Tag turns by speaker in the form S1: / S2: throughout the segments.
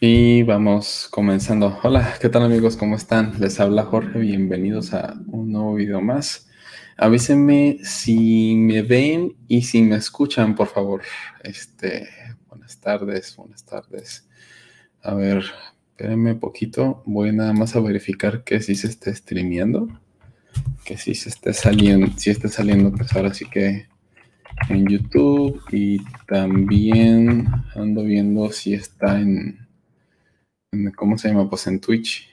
S1: Y vamos comenzando. Hola, ¿qué tal amigos? ¿Cómo están? Les habla Jorge, bienvenidos a un nuevo video más. Avísenme si me ven y si me escuchan, por favor. Este, buenas tardes, buenas tardes. A ver, espérenme poquito. Voy nada más a verificar que si se está streameando. Que si se esté saliendo, si está saliendo, pues ahora sí que en YouTube y también ando viendo si está en ¿Cómo se llama? Pues en Twitch.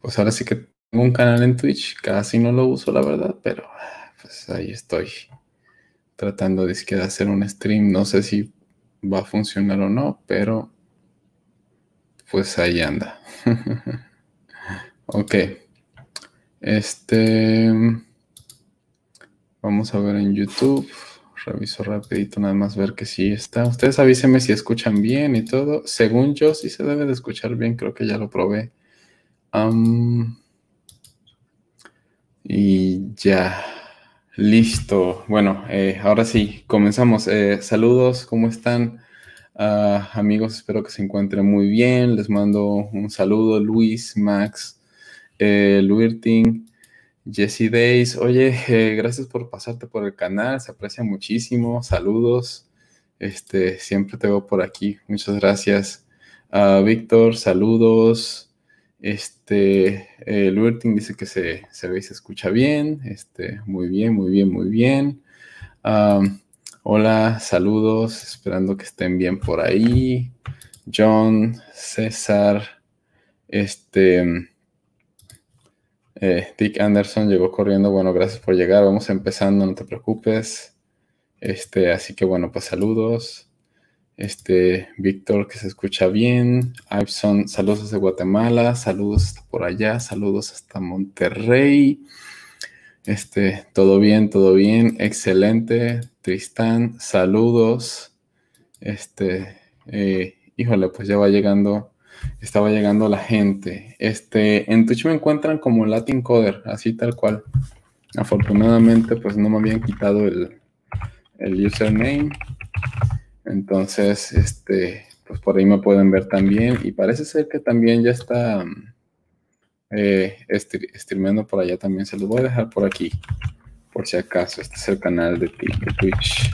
S1: pues ahora sí que tengo un canal en Twitch, casi no lo uso, la verdad, pero pues ahí estoy tratando de, de hacer un stream. No sé si va a funcionar o no, pero pues ahí anda. ok. Este. Vamos a ver en YouTube. Reviso rapidito nada más ver que sí está. Ustedes avísenme si escuchan bien y todo. Según yo sí se debe de escuchar bien, creo que ya lo probé. y ya, listo. Bueno, eh, ahora sí, comenzamos. Eh, saludos, ¿cómo están? Ah, amigos, espero que se encuentren muy bien. Les mando un saludo, Luis, Max, eh, Jesse Days, oye, eh, gracias por pasarte por el canal, se aprecia muchísimo, saludos, este, siempre te veo por aquí, muchas gracias. Ah, Víctor, saludos. Este, eh, Lurting dice que se, ve y se escucha bien, este, muy bien, muy bien, muy bien. hola, saludos, esperando que estén bien por ahí. John, César, este... Eh, Dick Anderson llegó corriendo. Bueno, gracias por llegar. Vamos empezando, no te preocupes. Este, así que bueno, pues saludos. Este, Víctor, que se escucha bien. Ibson, saludos desde Guatemala, saludos por allá, saludos hasta Monterrey. Este, todo bien, todo bien, excelente. Tristán, saludos. Este, eh, híjole, pues ya va llegando estaba llegando la gente. Este, en Twitch me encuentran como Latin Coder, así tal cual. Afortunadamente, pues no me habían quitado el, username. Entonces, este, pues por ahí me pueden ver también. Y parece ser que también ya está eh, streameando por allá también. Se los voy a dejar por aquí, por si acaso. Este es el canal de, de Twitch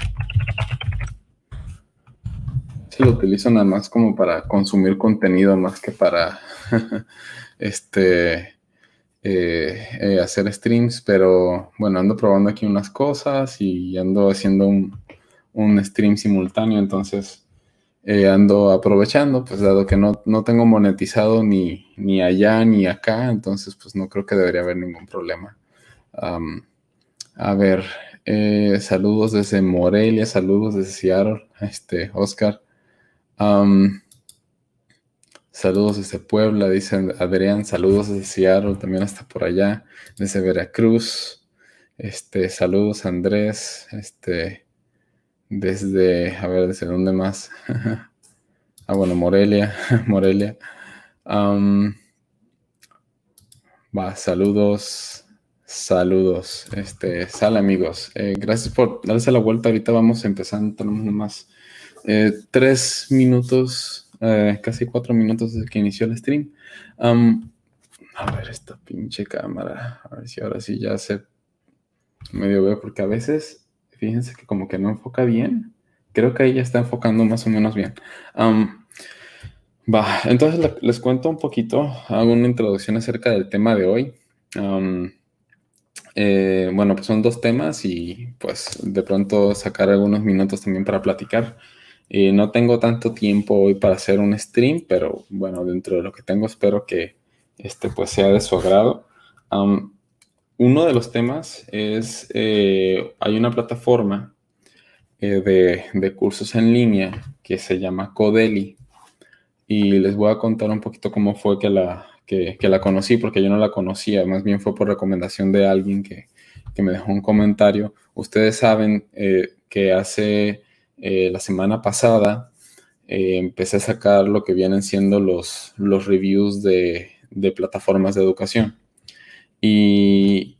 S1: lo utilizo nada más como para consumir contenido más que para este eh, eh, hacer streams, pero bueno, ando probando aquí unas cosas y ando haciendo un, stream simultáneo, entonces eh, ando aprovechando, pues dado que no, tengo monetizado ni, allá ni acá, entonces pues no creo que debería haber ningún problema. a ver, saludos desde Morelia, saludos desde Seattle, este, Oscar saludos desde Puebla, dice Adrián. Saludos desde Seattle, también hasta por allá. Desde Veracruz. Este, saludos Andrés. Este, desde, a ver, desde dónde más. ah, bueno, Morelia, Morelia. va, saludos. Saludos, este, sal amigos. Eh, gracias por darse la vuelta. Ahorita vamos empezando, tenemos nomás eh, tres minutos, eh, casi cuatro minutos desde que inició el stream. a ver esta pinche cámara, a ver si ahora sí ya se medio veo, porque a veces, fíjense que como que no enfoca bien. Creo que ahí ya está enfocando más o menos bien. va, entonces les cuento un poquito, hago una introducción acerca del tema de hoy. Eh, bueno, pues son dos temas y pues de pronto sacar algunos minutos también para platicar. Eh, no tengo tanto tiempo hoy para hacer un stream, pero bueno, dentro de lo que tengo espero que este pues sea de su agrado. uno de los temas es, eh, hay una plataforma eh, de, cursos en línea que se llama Codeli. Y les voy a contar un poquito cómo fue que la, que, la conocí, porque yo no la conocía, más bien fue por recomendación de alguien que, me dejó un comentario. Ustedes saben que hace eh, la semana pasada eh, empecé a sacar lo que vienen siendo los, los reviews de, plataformas de educación. Y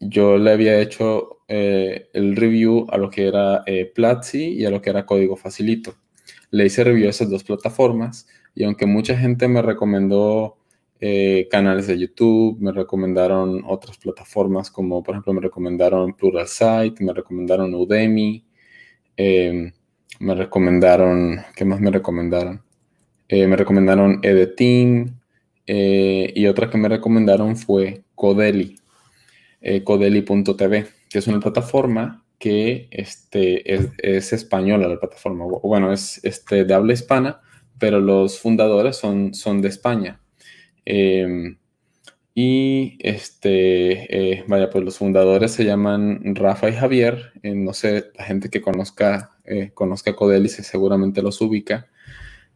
S1: yo le había hecho eh, el review a lo que era Platzi y a lo que era Código Facilito. Le hice review a esas dos plataformas y aunque mucha gente me recomendó canales de YouTube, me recomendaron otras plataformas como por ejemplo me recomendaron Pluralsight, me recomendaron Udemy, Em, me recomendaron, ¿qué más me recomendaron? Eh, me recomendaron Editing eh, y otra que me recomendaron fue Codeli, eh, codeli.tv, que es una plataforma que este, es, es, española la plataforma. Bueno, es este, de habla hispana, pero los fundadores son, son de España. Em, y este, eh, vaya, pues los fundadores se llaman Rafa y Javier. Eh, no sé, la gente que conozca, eh, conozca Codelis seguramente los ubica.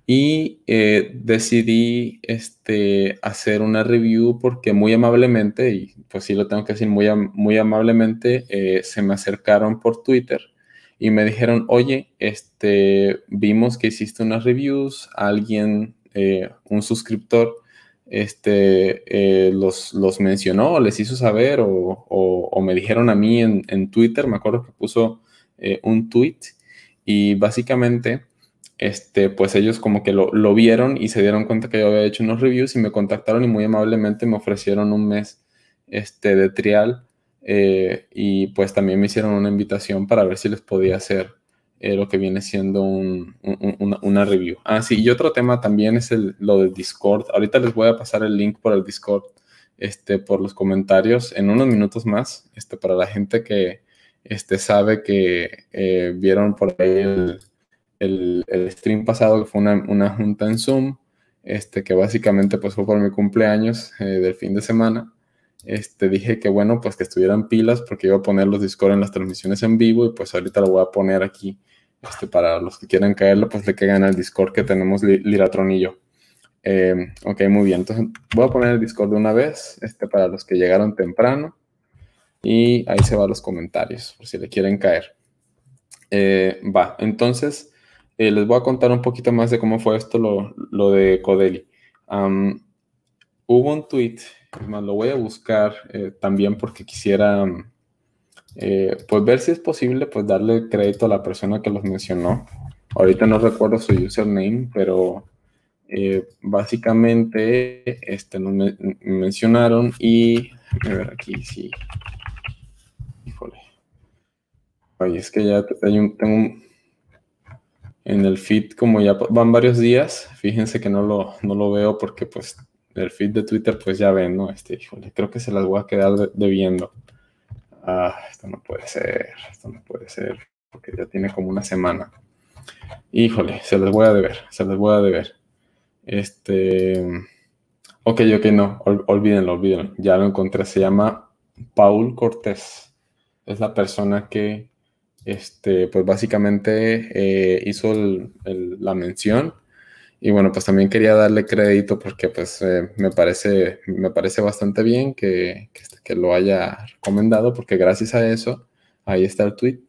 S1: Y eh, decidí este, hacer una review porque muy amablemente, y pues sí lo tengo que decir, muy, muy amablemente, se me acercaron por Twitter y me dijeron, oye, este, vimos que hiciste unas reviews, alguien, un suscriptor, este, eh, los, los mencionó, les hizo saber o, me dijeron a mí en, Twitter, me acuerdo que puso eh, un tweet y básicamente, este, pues ellos como que lo, vieron y se dieron cuenta que yo había hecho unos reviews y me contactaron y muy amablemente me ofrecieron un mes este, de trial eh, y pues también me hicieron una invitación para ver si les podía hacer eh, lo que viene siendo una, review. Ah, sí, y otro tema también es el, lo del Discord. Ahorita les voy a pasar el link por el Discord, este, por los comentarios en unos minutos más, este, para la gente que este, sabe que eh, vieron por ahí el, stream pasado, que fue una, junta en Zoom, este, que básicamente pues, fue por mi cumpleaños eh, del fin de semana este, dije que bueno, pues que estuvieran pilas porque iba a poner los Discord en las transmisiones en vivo y pues ahorita lo voy a poner aquí este, para los que quieran caerlo pues le caigan al Discord que tenemos Liratron y yo. Em, ok, muy bien. Entonces voy a poner el Discord de una vez este, para los que llegaron temprano y ahí se van los comentarios por si le quieren caer. Eh, va, entonces eh, les voy a contar un poquito más de cómo fue esto lo, de Codeli. hubo un tweet pues lo voy a buscar eh, también porque quisiera, eh, pues ver si es posible, pues darle crédito a la persona que los mencionó. Ahorita no recuerdo su username, pero eh, básicamente este, nos mencionaron y, a ver aquí, sí. Híjole. Oye, es que ya tengo en el feed como ya van varios días, fíjense que no lo, no lo veo porque pues el feed de Twitter, pues ya ven, ¿no? Este, híjole, creo que se las voy a quedar debiendo. Ah, esto no puede ser, esto no puede ser, porque ya tiene como una semana. Híjole, se las voy a deber, se las voy a deber. Este. Ok, ok, no, olvídenlo, olvídenlo. Ya lo encontré, se llama Paul Cortés. Es la persona que, este, pues básicamente eh, hizo la mención y bueno, pues también quería darle crédito porque pues eh, me, parece, me parece bastante bien que, este, que, lo haya recomendado porque gracias a eso, ahí está el tweet.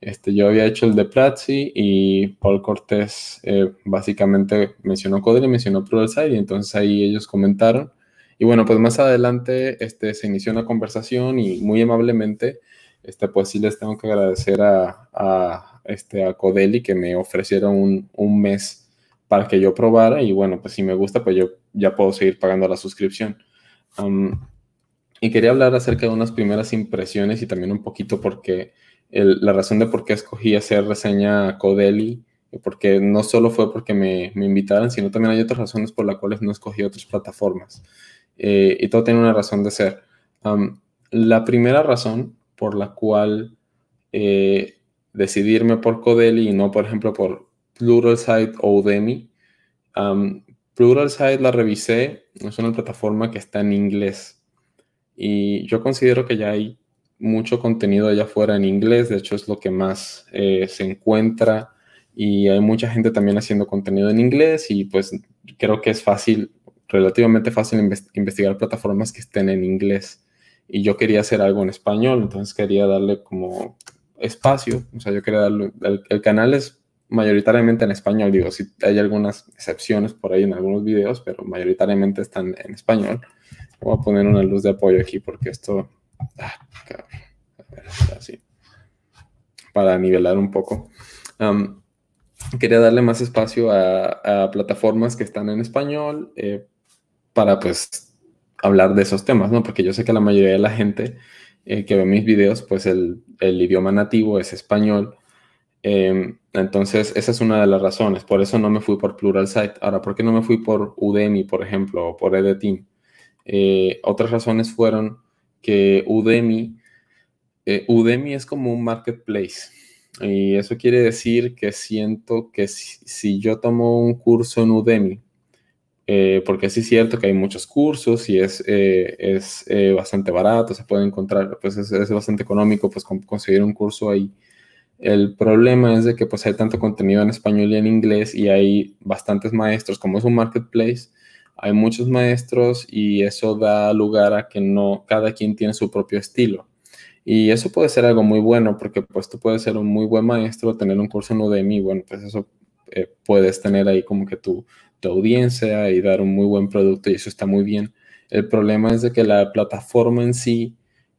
S1: Este, yo había hecho el de Platzi y Paul Cortés eh, básicamente mencionó Codelli, mencionó ProDelSide y entonces ahí ellos comentaron. Y bueno, pues más adelante este, se inició una conversación y muy amablemente, este, pues sí les tengo que agradecer a, a este, a Codeli que me ofrecieron un, un mes para que yo probara y bueno, pues si me gusta, pues yo ya puedo seguir pagando la suscripción. y quería hablar acerca de unas primeras impresiones y también un poquito porque la razón de por qué escogí hacer reseña a Codeli, porque no solo fue porque me, me invitaran, sino también hay otras razones por las cuales no escogí otras plataformas. Eh, y todo tiene una razón de ser. la primera razón por la cual eh, decidirme por Codeli y no, por ejemplo, por Pluralsight o Udemy. Um, Pluralsight la revisé, es una plataforma que está en inglés y yo considero que ya hay mucho contenido allá afuera en inglés, de hecho es lo que más eh, se encuentra y hay mucha gente también haciendo contenido en inglés y pues creo que es fácil, relativamente fácil investigar plataformas que estén en inglés y yo quería hacer algo en español, entonces quería darle como espacio, o sea, yo quería darle, el canal es mayoritariamente en español, digo, sí hay algunas excepciones por ahí en algunos videos, pero mayoritariamente están en español. Voy a poner una luz de apoyo aquí porque esto, ah, así, para nivelar un poco. quería darle más espacio a, plataformas que están en español eh, para pues hablar de esos temas, ¿no? Porque yo sé que la mayoría de la gente eh, que ve mis videos, pues el, el idioma nativo es español. Em, entonces, esa es una de las razones. Por eso no me fui por Plural Pluralsight. Ahora, ¿por qué no me fui por Udemy, por ejemplo, o por Editing eh, otras razones fueron que Udemy, eh, Udemy es como un marketplace. Y eso quiere decir que siento que si, yo tomo un curso en Udemy, eh, porque sí es cierto que hay muchos cursos y es, bastante barato, se puede encontrar, pues es, bastante económico pues conseguir un curso ahí. El problema es de que pues hay tanto contenido en español y en inglés y hay bastantes maestros, como es un marketplace, hay muchos maestros y eso da lugar a que no cada quien tiene su propio estilo. Y eso puede ser algo muy bueno porque pues tú puedes ser un muy buen maestro, tener un curso en Udemy, bueno, pues eso eh, puedes tener ahí como que tu, audiencia y dar un muy buen producto y eso está muy bien. El problema es de que la plataforma en sí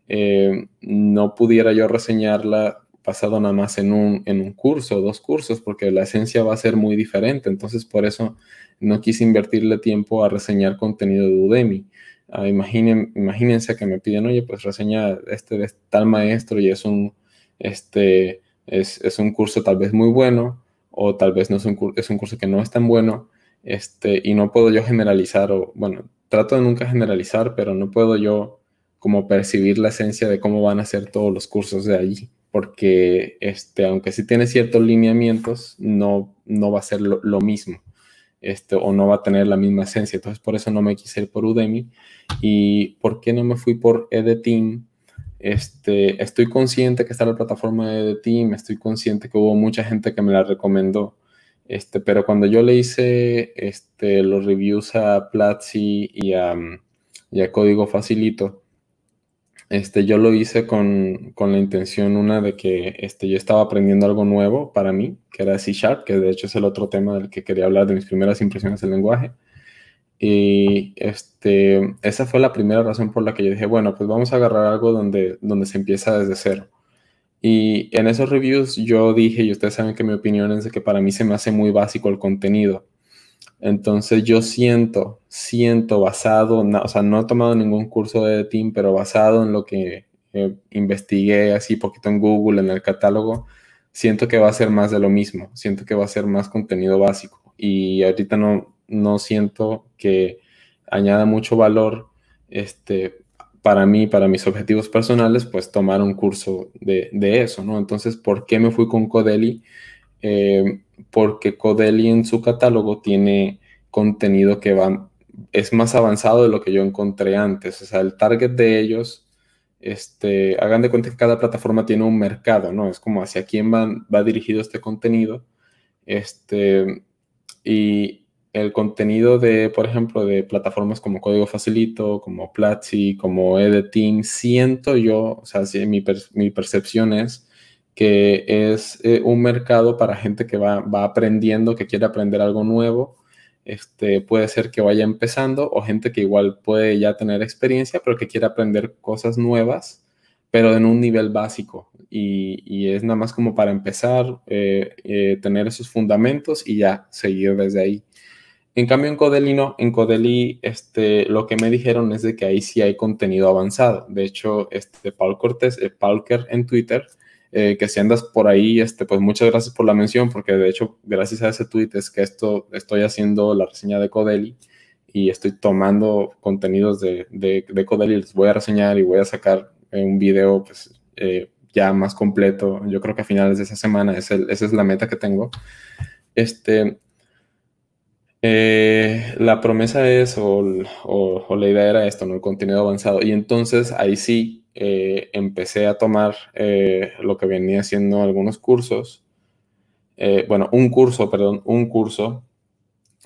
S1: eh, no pudiera yo reseñarla pasado nada más en un, en un curso o dos cursos, porque la esencia va a ser muy diferente. Entonces, por eso no quise invertirle tiempo a reseñar contenido de Udemy. Ah, imaginen, imagínense que me piden, oye, pues reseña este, tal maestro y es un, este, es, es, un curso tal vez muy bueno o tal vez no es un, es un curso que no es tan bueno este, y no puedo yo generalizar o, bueno, trato de nunca generalizar, pero no puedo yo como percibir la esencia de cómo van a ser todos los cursos de allí porque este, aunque sí tiene ciertos lineamientos, no, no va a ser lo, mismo. Este, o no va a tener la misma esencia. Entonces, por eso no me quise ir por Udemy. ¿Y por qué no me fui por EDTeam? Este, estoy consciente que está la plataforma de EDTeam, estoy consciente que hubo mucha gente que me la recomendó. Este, pero cuando yo le hice este, los reviews a Platzi y a, y a Código Facilito, este, yo lo hice con, la intención una de que este, yo estaba aprendiendo algo nuevo para mí, que era C Sharp, que de hecho es el otro tema del que quería hablar de mis primeras impresiones del lenguaje. Y este, esa fue la primera razón por la que yo dije, bueno, pues vamos a agarrar algo donde, donde se empieza desde cero. Y en esos reviews yo dije, y ustedes saben que mi opinión es de que para mí se me hace muy básico el contenido. Entonces yo siento, siento basado, no, o sea, no he tomado ningún curso de Team, pero basado en lo que eh, investigué así poquito en Google, en el catálogo, siento que va a ser más de lo mismo, siento que va a ser más contenido básico y ahorita no, no siento que añada mucho valor este, para mí, para mis objetivos personales, pues tomar un curso de, de eso, ¿no? Entonces, ¿por qué me fui con Codeli? Eh, porque Codeli en su catálogo tiene contenido que es más avanzado de lo que yo encontré antes. O sea, el target de ellos, este, hagan de cuenta que cada plataforma tiene un mercado, ¿no? Es como hacia quién va, va dirigido este contenido. Este, y el contenido de, por ejemplo, de plataformas como Código Facilito, como Platzi, como Editing, siento yo, o sea, mi, mi percepción es que es eh, un mercado para gente que va, aprendiendo, que quiere aprender algo nuevo. Este, puede ser que vaya empezando o gente que igual puede ya tener experiencia, pero que quiere aprender cosas nuevas, pero en un nivel básico. Y, es nada más como para empezar, eh, eh, tener esos fundamentos y ya seguir desde ahí. En cambio, en Codeli no. En Codeli, este, lo que me dijeron es de que ahí sí hay contenido avanzado. De hecho, este, Paul Cortés, Paul en Twitter, eh, que si andas por ahí, este, pues muchas gracias por la mención, porque de hecho, gracias a ese tweet es que esto, estoy haciendo la reseña de Codelli y estoy tomando contenidos de, de, de les voy a reseñar y voy a sacar eh, un video pues, eh, ya más completo. Yo creo que a finales de esa semana es esa es la meta que tengo. Este, la promesa es, o, o, o, la idea era esto, ¿no? El contenido avanzado. Y entonces ahí sí, eh, empecé a tomar eh, lo que venía haciendo algunos cursos, eh, bueno, un curso, perdón, un curso,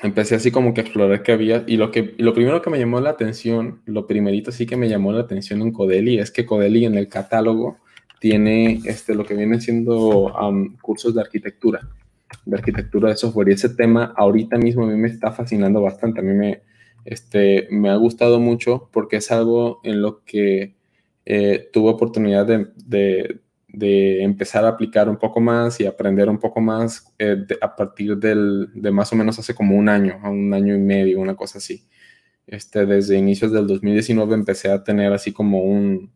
S1: empecé así como que a explorar qué había y lo, que, lo primero que me llamó la atención, lo primerito sí que me llamó la atención en Codeli es que Codeli en el catálogo tiene este, lo que viene siendo cursos de arquitectura, de arquitectura de software y ese tema ahorita mismo a mí me está fascinando bastante, a mí me, este, me ha gustado mucho porque es algo en lo que eh, tuve oportunidad de, empezar a aplicar un poco más y aprender un poco más eh, a partir de más o menos hace como un año, a un año y medio, una cosa así. Este, desde inicios del 2019 empecé a tener así como un,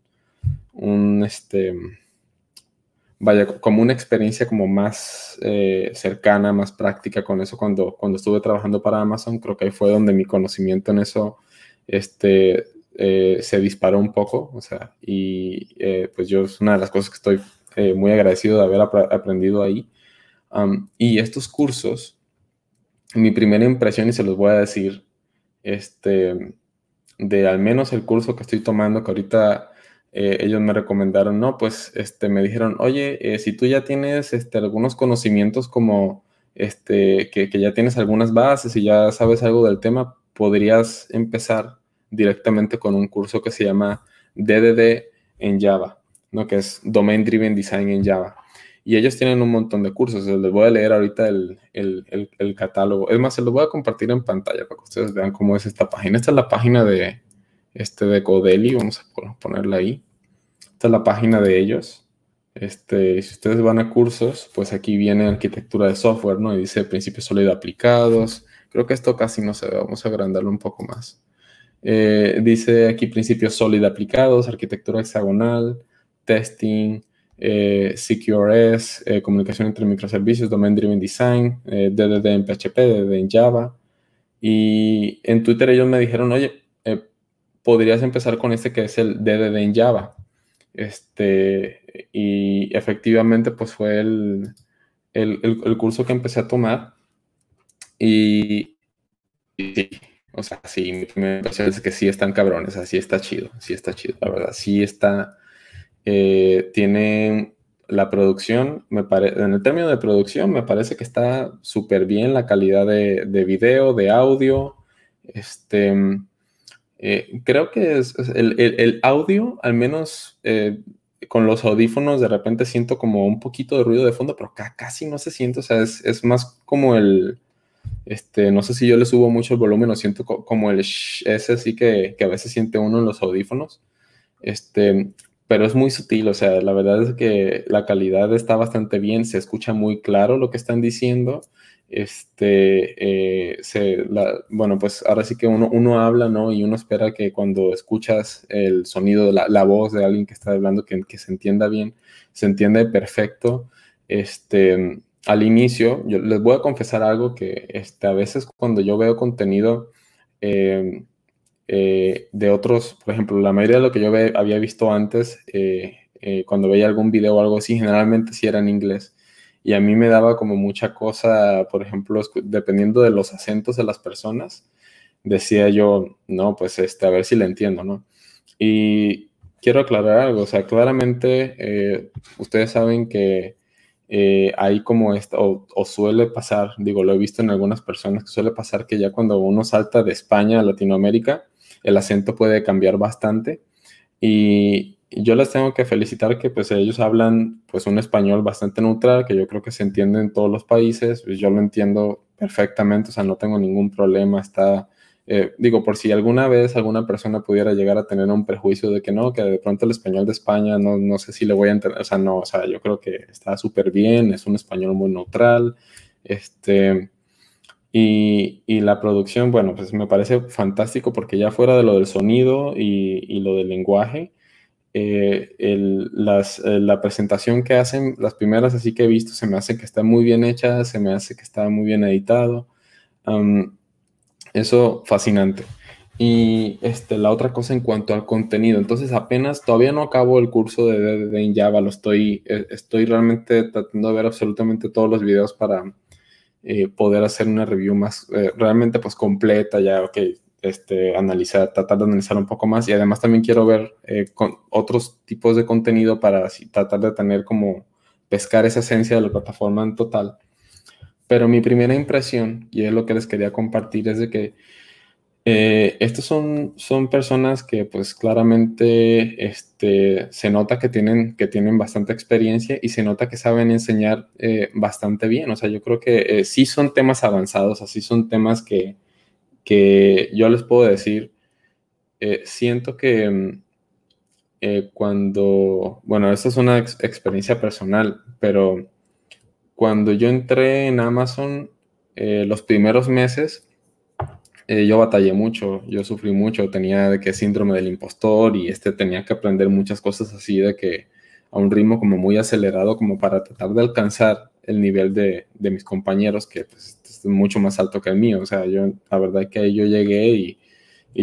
S1: un este, vaya, como una experiencia como más eh, cercana, más práctica con eso cuando, cuando estuve trabajando para Amazon, creo que ahí fue donde mi conocimiento en eso este, eh, se disparó un poco, o sea, y eh, pues yo es una de las cosas que estoy eh, muy agradecido de haber aprendido ahí. y estos cursos, mi primera impresión, y se los voy a decir, este, de al menos el curso que estoy tomando, que ahorita ellos me recomendaron, no, pues este, me dijeron, oye, si tú ya tienes este, algunos conocimientos como, este, que, que ya tienes algunas bases y ya sabes algo del tema, podrías empezar directamente con un curso que se llama DDD en Java, ¿no? que es Domain Driven Design en Java. Y ellos tienen un montón de cursos. Les voy a leer ahorita el, el, el, catálogo. Es más, se los voy a compartir en pantalla para que ustedes vean cómo es esta página. Esta es la página de, este, de Codeli. Vamos a ponerla ahí. Esta es la página de ellos. Este, si ustedes van a cursos, pues aquí viene arquitectura de software, ¿no? Y dice principios sólidos aplicados. Creo que esto casi no se ve. Vamos a agrandarlo un poco más. Eh, dice aquí principios sólidos aplicados, arquitectura hexagonal, testing, eh, CQRS, eh, comunicación entre microservicios, Domain Driven Design, DDD eh, en PHP, DDD en Java. Y en Twitter ellos me dijeron, oye, podrías empezar con este que es el DDD en Java. Este, y efectivamente, pues fue el, curso que empecé a tomar. Y, y o sea, sí, mi primera es que sí están cabrones, así está chido, sí está chido, la verdad, sí está, eh, tiene la producción, me parece. en el término de producción, me parece que está súper bien la calidad de, video, de audio, este, eh, creo que es, el, audio, al menos eh, con los audífonos, de repente siento como un poquito de ruido de fondo, pero casi no se siente, o sea, es más como el este, no sé si yo le subo mucho el volumen o siento como el shh, ese sí que, a veces siente uno en los audífonos. Este, pero es muy sutil, o sea, la verdad es que la calidad está bastante bien, se escucha muy claro lo que están diciendo. Este, eh, bueno, pues ahora sí que uno, uno habla, ¿no? Y uno espera que cuando escuchas el sonido, la, la voz de alguien que está hablando, que, que se entienda bien, se entiende perfecto. Este, al inicio, yo les voy a confesar algo que este, a veces cuando yo veo contenido em, eh, de otros, por ejemplo, la mayoría de lo que yo había visto antes, eh, eh, cuando veía algún video o algo así, generalmente sí era en inglés. Y a mí me daba como mucha cosa, por ejemplo, dependiendo de los acentos de las personas, decía yo, no, pues este, a ver si le entiendo, ¿no? Y quiero aclarar algo, o sea, claramente ustedes saben que eh, hay como esto, o, suele pasar, digo, lo he visto en algunas personas que suele pasar que ya cuando uno salta de España a Latinoamérica, el acento puede cambiar bastante. Y yo les tengo que felicitar que pues ellos hablan pues un español bastante neutral, que yo creo que se entiende en todos los países, pues, yo lo entiendo perfectamente, o sea, no tengo ningún problema, está eh, digo, por si alguna vez alguna persona pudiera llegar a tener un prejuicio de que no, que de pronto el español de España, no, no sé si le voy a entender, o sea, no, o sea, yo creo que está súper bien, es un español muy neutral, este, y, y, la producción, bueno, pues me parece fantástico porque ya fuera de lo del sonido y, y lo del lenguaje, eh, el, las, eh, la presentación que hacen, las primeras así que he visto, se me hace que está muy bien hecha, se me hace que está muy bien editado. Eso fascinante. Y este, la otra cosa en cuanto al contenido, entonces apenas todavía no acabo el curso de, de, Java, lo estoy, eh, estoy realmente tratando de ver absolutamente todos los videos para eh, poder hacer una review más eh, realmente pues completa ya, ok, este, analizar, tratar de analizar un poco más y además también quiero ver con otros tipos de contenido para tratar de tener como pescar esa esencia de la plataforma en total pero mi primera impresión, y es lo que les quería compartir, es de que estas eh, estos son, son personas que pues claramente este, se nota que tienen, que tienen bastante experiencia y se nota que saben enseñar eh, bastante bien. O sea, yo creo que eh, sí son temas avanzados, así son temas que, yo les puedo decir. siento que mm, cuando, bueno, esta es una experiencia personal, pero cuando yo entré en Amazon, eh, los primeros meses, eh, yo batallé mucho, yo sufrí mucho, tenía de que síndrome del impostor y este tenía que aprender muchas cosas así de que a un ritmo como muy acelerado como para tratar de alcanzar el nivel de, de mis compañeros que pues, es mucho más alto que el mío. O sea, yo la verdad que ahí yo llegué y,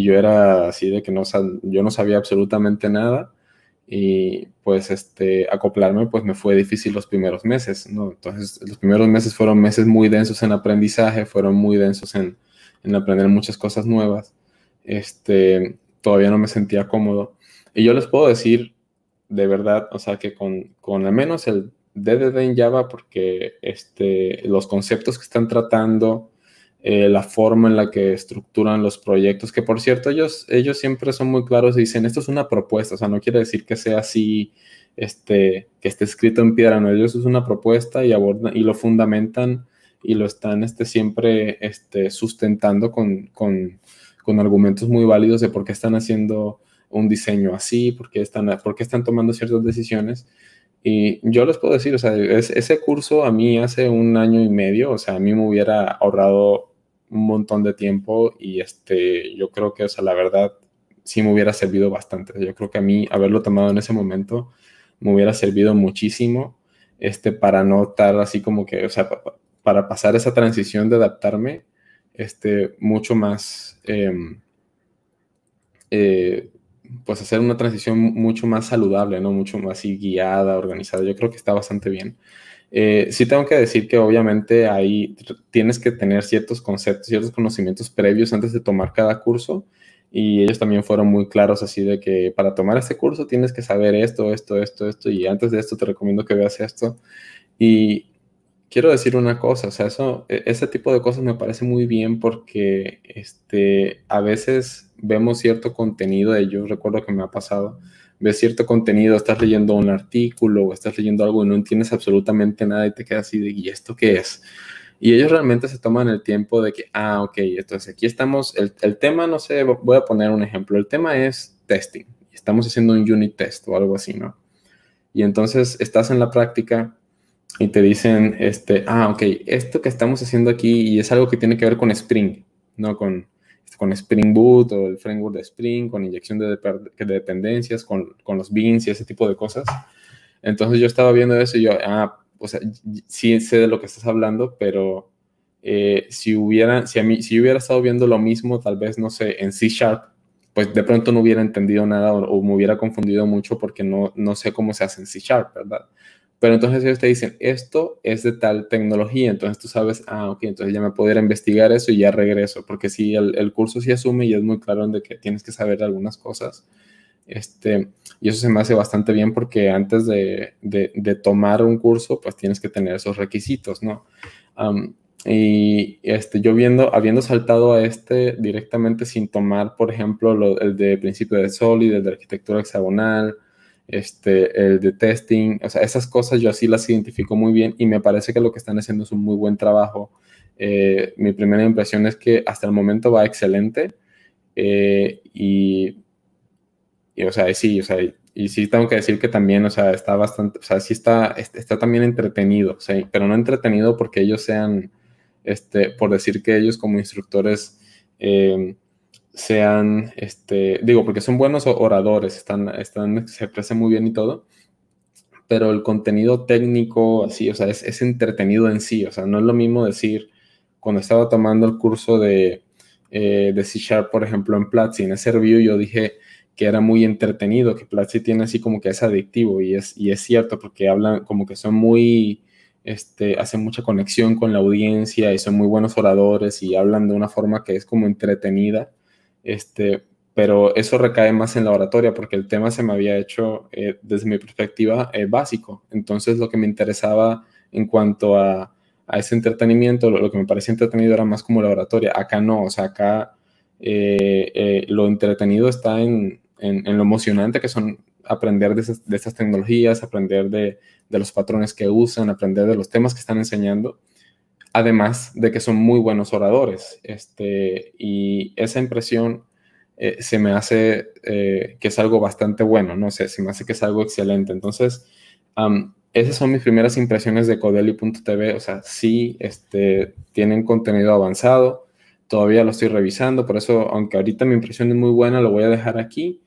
S1: yo era así de que no, yo no sabía absolutamente nada y pues este acoplarme pues me fue difícil los primeros meses, ¿no? Entonces los primeros meses fueron meses muy densos en aprendizaje, fueron muy densos en, aprender muchas cosas nuevas, este, todavía no me sentía cómodo. Y yo les puedo decir de verdad, o sea que con, con al menos el DDD en Java, porque este, los conceptos que están tratando, eh, la forma en la que estructuran los proyectos, que por cierto ellos, ellos siempre son muy claros y dicen, esto es una propuesta, o sea, no quiere decir que sea así, este, que esté escrito en piedra, no, ellos es una propuesta y, y lo fundamentan y lo están este, siempre este, sustentando con, con, con argumentos muy válidos de por qué están haciendo un diseño así, por qué están, por qué están tomando ciertas decisiones. Y yo les puedo decir, o sea, ese curso a mí hace un año y medio, o sea, a mí me hubiera ahorrado un montón de tiempo y este, yo creo que, o sea, la verdad, sí me hubiera servido bastante. Yo creo que a mí haberlo tomado en ese momento me hubiera servido muchísimo este, para no estar así como que, o sea, para pasar esa transición de adaptarme este, mucho más, em, eh, pues hacer una transición mucho más saludable, ¿no? Mucho más así, guiada, organizada. Yo creo que está bastante bien. Eh, sí tengo que decir que obviamente ahí tienes que tener ciertos conceptos, ciertos conocimientos previos antes de tomar cada curso y ellos también fueron muy claros así de que para tomar este curso tienes que saber esto, esto, esto, esto y antes de esto te recomiendo que veas esto. Y quiero decir una cosa, o sea, eso, e, ese tipo de cosas me parece muy bien porque este, a veces vemos cierto contenido, y yo recuerdo que me ha pasado, ves cierto contenido, estás leyendo un artículo o estás leyendo algo y no entiendes absolutamente nada y te quedas así de, ¿y esto qué es? Y ellos realmente se toman el tiempo de que, ah, ok, entonces aquí estamos, el, tema, no sé, voy a poner un ejemplo, el tema es testing, estamos haciendo un unit test o algo así, ¿no? Y entonces estás en la práctica y te dicen, este, ah, ok, esto que estamos haciendo aquí y es algo que tiene que ver con Spring, ¿no? Con, con Spring Boot o el framework de Spring, con inyección de, dependencias, con, los bins y ese tipo de cosas. Entonces yo estaba viendo eso y yo, ah, o sea, sí sé de lo que estás hablando, pero eh, si, hubiera, si, a mí, si hubiera estado viendo lo mismo, tal vez, no sé, en C Sharp, pues de pronto no hubiera entendido nada o, me hubiera confundido mucho porque no, no sé cómo se hace en C Sharp, ¿verdad? Pero entonces ellos te dicen, esto es de tal tecnología, entonces tú sabes, ah, ok, entonces ya me puedo ir a investigar eso y ya regreso, porque sí, el, curso sí asume y es muy claro de que tienes que saber algunas cosas. Este, y eso se me hace bastante bien porque antes de, de, tomar un curso, pues tienes que tener esos requisitos, ¿no? y este, yo viendo, habiendo saltado a este directamente sin tomar, por ejemplo, el de principio de sólido, el de arquitectura hexagonal, este, el de testing, o sea, esas cosas yo así las identifico muy bien y me parece que lo que están haciendo es un muy buen trabajo. Eh, mi primera impresión es que hasta el momento va excelente eh, y, y, o sea, sí, o sea, y, sí tengo que decir que también, o sea, está bastante, o sea, sí está, está también entretenido, pero no entretenido porque ellos sean, este, por decir que ellos como instructores... Eh, sean, este, digo, porque son buenos oradores, están, están, se expresan muy bien y todo, pero el contenido técnico, así, o sea, es, es, entretenido en sí, o sea, no es lo mismo decir, cuando estaba tomando el curso de, eh, de C Sharp, por ejemplo, en Platzi, en ese review yo dije que era muy entretenido, que Platzi tiene así como que es adictivo y es, y es cierto porque hablan como que son muy, este, hacen mucha conexión con la audiencia y son muy buenos oradores y hablan de una forma que es como entretenida este, pero eso recae más en la oratoria porque el tema se me había hecho, eh, desde mi perspectiva, eh, básico. Entonces lo que me interesaba en cuanto a, ese entretenimiento, lo, que me parecía entretenido era más como la Acá no, o sea, acá eh, lo entretenido está en, lo emocionante que son aprender de, estas tecnologías, aprender de los patrones que usan, aprender de los temas que están enseñando además de que son muy buenos oradores. Este, y esa impresión eh, se me hace eh, que es algo bastante bueno, no sé, se me hace que es algo excelente. Entonces, esas son mis primeras impresiones de Codeli.tv, o sea, sí, este, tienen contenido avanzado, todavía lo estoy revisando, por eso, aunque ahorita mi impresión es muy buena, lo voy a dejar aquí.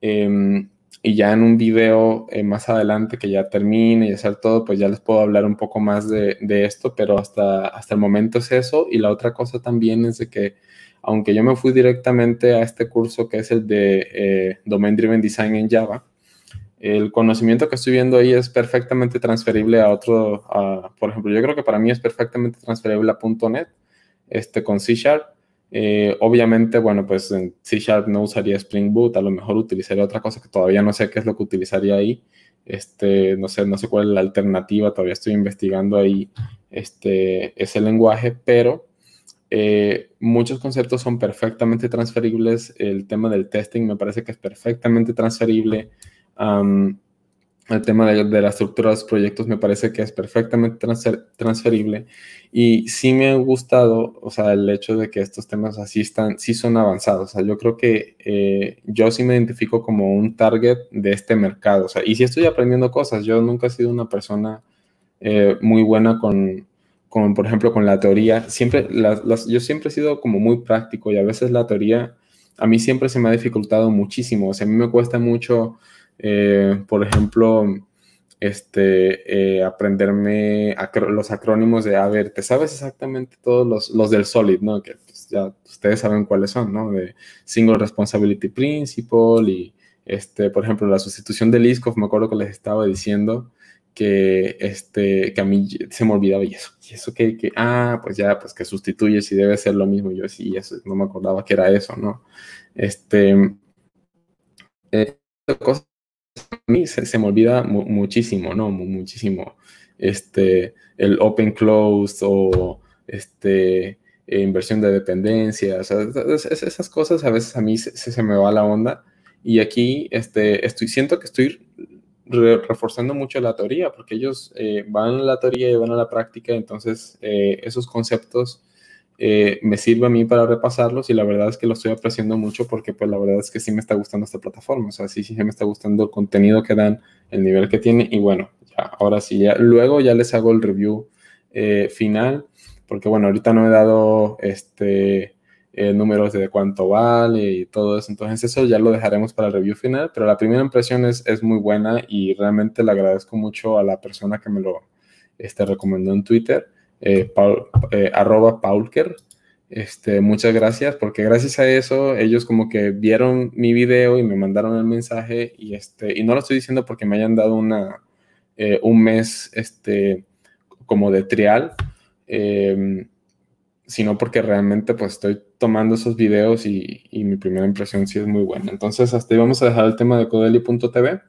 S1: Em, y ya en un video eh, más adelante que ya termine y hacer todo, pues ya les puedo hablar un poco más de, esto, pero hasta, hasta el momento es eso. Y la otra cosa también es de que, aunque yo me fui directamente a este curso que es el de eh, Domain Driven Design en Java, el conocimiento que estoy viendo ahí es perfectamente transferible a otro, por ejemplo, yo creo que para mí es perfectamente transferible a .NET, este, con C Sharp, eh, obviamente, bueno, pues en C Sharp no usaría Spring Boot, a lo mejor utilizaría otra cosa que todavía no sé qué es lo que utilizaría ahí. Este, no sé, no sé cuál es la alternativa, todavía estoy investigando ahí este, ese lenguaje, pero eh, muchos conceptos son perfectamente transferibles. El tema del testing me parece que es perfectamente transferible el tema de, de, la estructura de los proyectos me parece que es perfectamente transferible y sí me ha gustado, o sea, el hecho de que estos temas así están, sí son avanzados, o sea, yo creo que eh, yo sí me identifico como un target de este mercado, o sea, y sí estoy aprendiendo cosas, yo nunca he sido una persona eh, muy buena con, con, por ejemplo, con la teoría, siempre, las, yo siempre he sido como muy práctico y a veces la teoría a mí siempre se me ha dificultado muchísimo, o sea, a mí me cuesta mucho eh, por ejemplo, este, eh, aprenderme los acrónimos de, a ver, te sabes exactamente todos los, del SOLID, ¿no? Que pues, ya ustedes saben cuáles son, ¿no? De Single Responsibility Principle y, este, por ejemplo, la sustitución de Liskov, me acuerdo que les estaba diciendo que, este, que a mí se me olvidaba y eso, y eso que, que ah, pues ya, pues que sustituyes y debe ser lo mismo, yo sí, eso, no me acordaba que era eso, ¿no? Este, eh, a mí se, me olvida muchísimo, ¿no? muchísimo. Este, el open close o este, eh, inversión de dependencias, esas cosas a veces a mí se, me va la onda. Y aquí este, estoy, siento que estoy reforzando mucho la teoría, porque ellos eh, van a la teoría y van a la práctica, entonces eh, esos conceptos eh, me sirve a mí para repasarlos y la verdad es que lo estoy apreciando mucho porque pues la verdad es que sí me está gustando esta plataforma, o sea, sí, sí me está gustando el contenido que dan, el nivel que tiene y bueno, ya, ahora sí, ya, luego ya les hago el review eh, final porque bueno, ahorita no he dado este... Eh, números de cuánto vale y todo eso. Entonces eso ya lo dejaremos para el review final, pero la primera impresión es, es muy buena y realmente le agradezco mucho a la persona que me lo este, recomendó en Twitter. Eh, Paul, eh, arroba Paulker. Este, muchas gracias, porque gracias a eso ellos como que vieron mi video y me mandaron el mensaje y, este, y no lo estoy diciendo porque me hayan dado una, eh, un mes este, como de trial, em, sino porque realmente pues estoy tomando esos videos y, y, mi primera impresión sí es muy buena. Entonces hasta ahí vamos a dejar el tema de codeli.tv.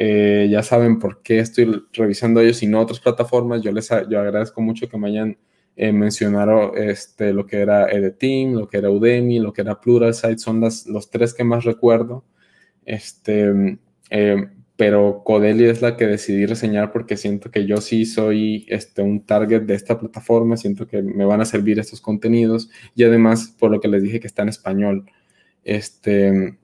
S1: Eh, ya saben por qué estoy revisando ellos y no otras plataformas. Yo les yo agradezco mucho que me hayan eh, mencionado este, lo que era Edeteam, lo que era Udemy, lo que era Pluralsight. Son las, los tres que más recuerdo. Este, eh, pero Codeli es la que decidí reseñar porque siento que yo sí soy este, un target de esta plataforma. Siento que me van a servir estos contenidos y además por lo que les dije que está en español. Este,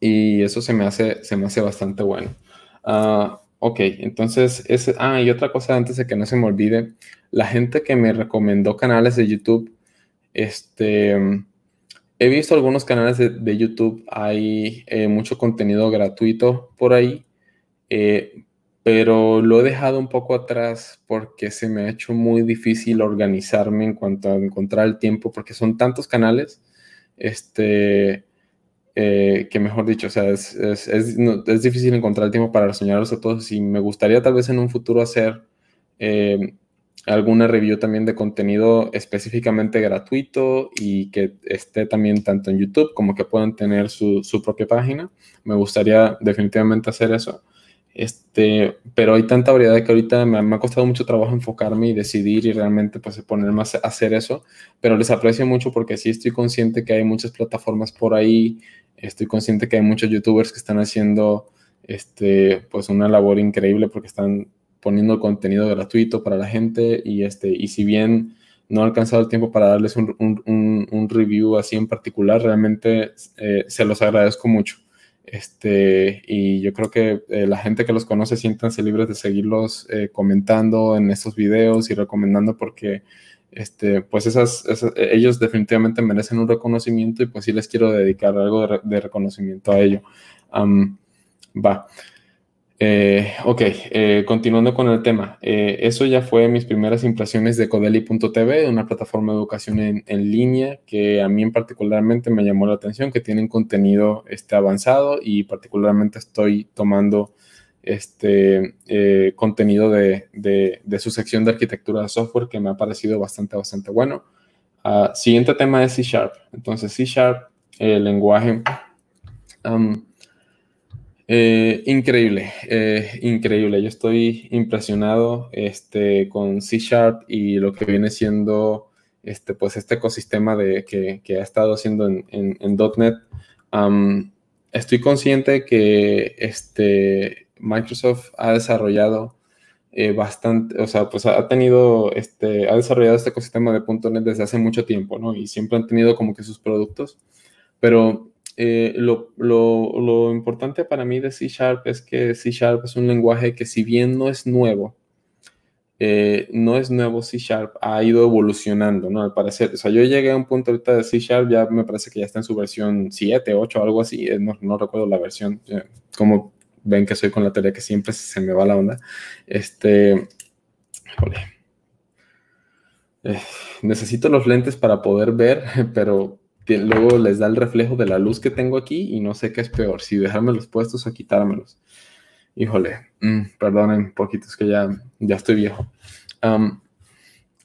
S1: y eso se me hace, se me hace bastante bueno. Ah, ok, entonces, ah, y otra cosa antes de que no se me olvide, la gente que me recomendó canales de YouTube, este, mm, he visto algunos canales de, YouTube, hay eh, mucho contenido gratuito por ahí, eh, pero lo he dejado un poco atrás porque se me ha hecho muy difícil organizarme en cuanto a encontrar el tiempo, porque son tantos canales, este, eh, que mejor dicho, o sea, es, difícil encontrar el tiempo para reseñarlos a todos y me gustaría tal vez en un futuro hacer em, alguna review también de contenido específicamente gratuito y que esté también tanto en YouTube como que puedan tener su propia página. Me gustaría definitivamente hacer eso. Este, pero hay tanta variedad que ahorita me, ha costado mucho trabajo enfocarme y decidir y realmente pues ponerme a hacer eso, pero les aprecio mucho porque sí estoy consciente que hay muchas plataformas por ahí, estoy consciente que hay muchos youtubers que están haciendo este, pues una labor increíble porque están poniendo contenido gratuito para la gente y, este, y si bien no he alcanzado el tiempo para darles un, review así en particular, realmente eh, se los agradezco mucho. Este, y yo creo que eh, la gente que los conoce siéntanse libres de seguirlos eh, comentando en estos videos y recomendando porque este, pues esas, eh, ellos definitivamente merecen un reconocimiento y pues sí les quiero dedicar algo de, reconocimiento a ello. va. Eh, ok, eh, continuando con el tema. Eh, eso ya fue mis primeras impresiones de Codeli.tv, una plataforma de educación en, línea que a mí en particularmente me llamó la atención, que tienen contenido este, avanzado y particularmente estoy tomando este contenido de, de, su sección de arquitectura de software que me ha parecido bastante, bastante bueno. Ah, siguiente tema es C Sharp. Entonces, C Sharp, el lenguaje... Eh, increíble, eh, increíble. Yo estoy impresionado este, con C Sharp y lo que viene siendo este, pues este ecosistema de, que, ha estado haciendo en, .NET. estoy consciente que este, Microsoft ha desarrollado eh, bastante, o sea, pues ha tenido, este, ha desarrollado este ecosistema de .NET desde hace mucho tiempo, ¿no? Y siempre han tenido como que sus productos, pero eh, lo, importante para mí de C Sharp es que C Sharp es un lenguaje que si bien no es nuevo, eh, no es nuevo C Sharp, ha ido evolucionando, ¿no? Al parecer, o sea, yo llegué a un punto ahorita de C Sharp, ya me parece que ya está en su versión 7, 8, algo así, eh, no, no recuerdo la versión, como ven que soy con la tarea que siempre se me va la onda, este, necesito los lentes para poder ver, pero luego les da el reflejo de la luz que tengo aquí y no sé qué es peor, si dejármelos puestos o quitármelos. Híjole, mm, perdonen poquitos que ya, ya estoy viejo.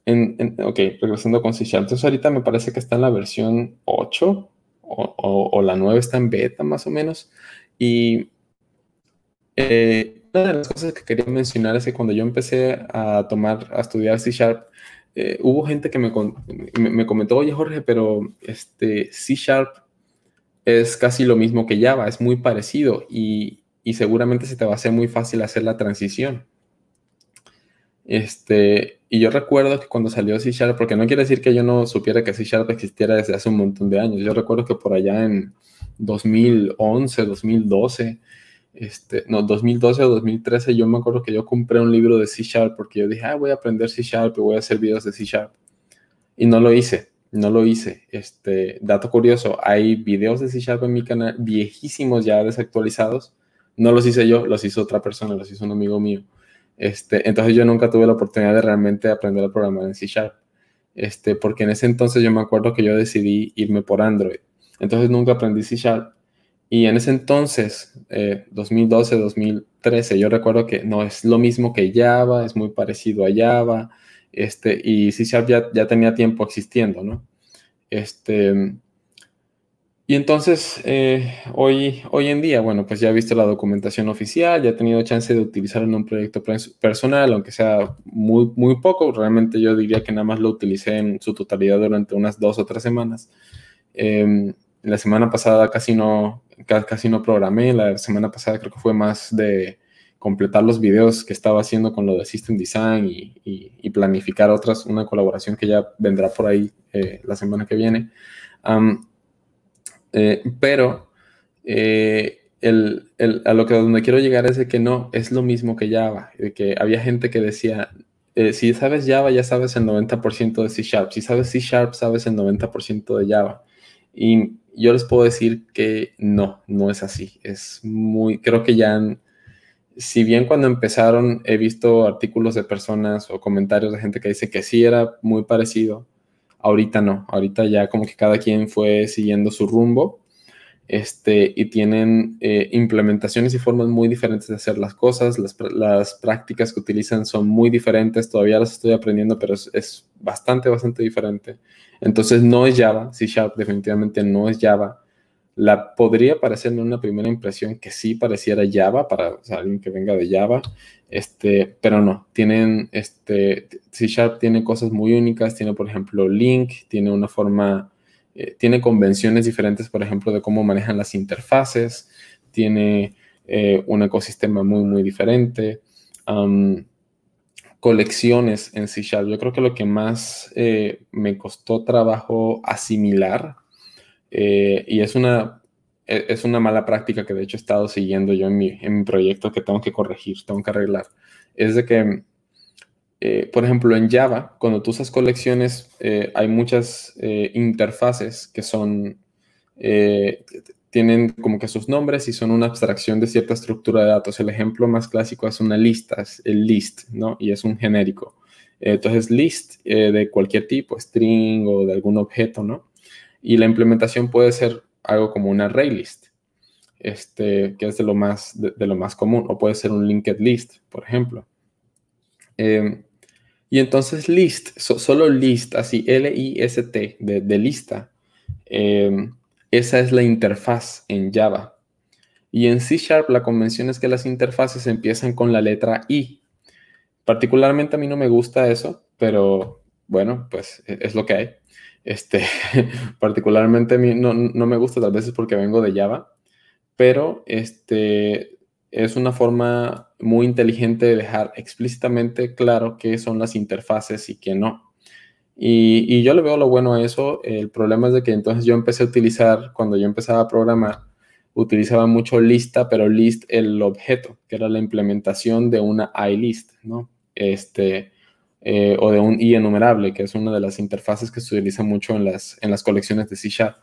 S1: ok, regresando con C Entonces ahorita me parece que está en la versión 8 o, la 9 está en beta más o menos. Y eh, una de las cosas que quería mencionar es que cuando yo empecé a tomar, a estudiar C Sharp, eh, hubo gente que me, me, comentó, oye Jorge, pero este C Sharp es casi lo mismo que Java, es muy parecido y, y seguramente se te va a hacer muy fácil hacer la transición. Este, y yo recuerdo que cuando salió C Sharp, porque no quiere decir que yo no supiera que C Sharp existiera desde hace un montón de años, yo recuerdo que por allá en 2011, 2012, este, no, 2012 o 2013, yo me acuerdo que yo compré un libro de C Sharp porque yo dije, ah, voy a aprender C Sharp voy a hacer videos de C Sharp. Y no lo hice, no lo hice. Este, dato curioso, hay videos de C Sharp en mi canal viejísimos ya desactualizados. No los hice yo, los hizo otra persona, los hizo un amigo mío. Este, entonces yo nunca tuve la oportunidad de realmente aprender el programa en C Sharp. Este, porque en ese entonces yo me acuerdo que yo decidí irme por Android. Entonces nunca aprendí C Sharp y en ese entonces, 2012, eh, 2013, yo recuerdo que no es lo mismo que Java, es muy parecido a Java, este, y C Sharp ya, tenía tiempo existiendo, ¿no? Este, y entonces, eh, hoy, hoy en día, bueno, pues ya he visto la documentación oficial, ya he tenido chance de utilizarlo en un proyecto personal, aunque sea muy, muy poco, realmente yo diría que nada más lo utilicé en su totalidad durante unas dos o tres semanas. Em, la semana pasada casi no, casi no programé, la semana pasada creo que fue más de completar los videos que estaba haciendo con lo de System Design y, planificar otras, una colaboración que ya vendrá por ahí eh, la semana que viene. Eh, pero eh, a lo que donde quiero llegar es de que no, es lo mismo que Java, de que había gente que decía, si sabes Java ya sabes el 90% de C Sharp, si sabes C Sharp sabes el 90% de Java. Y yo les puedo decir que no, no es así. Es muy, creo que ya si bien cuando empezaron he visto artículos de personas o comentarios de gente que dice que sí era muy parecido, ahorita no, ahorita ya como que cada quien fue siguiendo su rumbo este, y tienen eh, implementaciones y formas muy diferentes de hacer las cosas, las, prácticas que utilizan son muy diferentes, todavía las estoy aprendiendo, pero es, bastante, bastante diferente. Entonces no es Java, C Sharp definitivamente no es Java. La podría parecerme una primera impresión que sí pareciera Java para alguien que venga de Java, este, pero no, tienen, este, C Sharp tiene cosas muy únicas, tiene por ejemplo link, tiene una forma eh, tiene convenciones diferentes, por ejemplo, de cómo manejan las interfaces, tiene eh, un ecosistema muy, muy diferente, colecciones en C Sharp. Yo creo que lo que más eh, me costó trabajo asimilar, y es una, e, es una mala práctica que de hecho he estado siguiendo yo en mi, en mi proyecto que tengo que corregir, tengo que arreglar, es de que eh, por ejemplo, en Java, cuando tú usas colecciones, eh, hay muchas eh, interfaces que son, tienen como que sus nombres y son una abstracción de cierta estructura de datos. El ejemplo más clásico es una lista, es el list, ¿no? Y es un genérico. entonces, list de cualquier tipo, string o de algún objeto, ¿no? Y la implementación puede ser algo como una array list. Este, que es de lo, más, de, lo más común, o puede ser un linked list, por ejemplo. Eh, y entonces list, solo list, así L-I-S-T, de, lista. Em, esa es la interfaz en Java. Y en C Sharp la convención es que las interfaces empiezan con la letra I. Particularmente a mí no me gusta eso, pero bueno, pues e, es lo que hay. Este, particularmente a mí no, no me gusta, tal vez es porque vengo de Java, pero este, es una forma muy inteligente de dejar explícitamente claro qué son las interfaces y qué no. Y, yo le veo lo bueno a eso. El problema es de que entonces yo empecé a utilizar, cuando yo empezaba a programar, utilizaba mucho lista, pero list el objeto, que era la implementación de una iList, ¿no? Este, eh, o de un enumerable, que es una de las interfaces que se utiliza mucho en las, en las colecciones de C Sharp.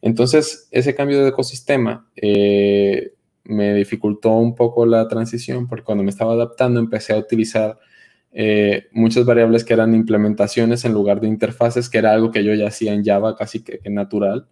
S1: Entonces, ese cambio de ecosistema... Eh, me dificultó un poco la transición porque cuando me estaba adaptando empecé a utilizar eh, muchas variables que eran implementaciones en lugar de interfaces, que era algo que yo ya hacía en Java casi que, natural.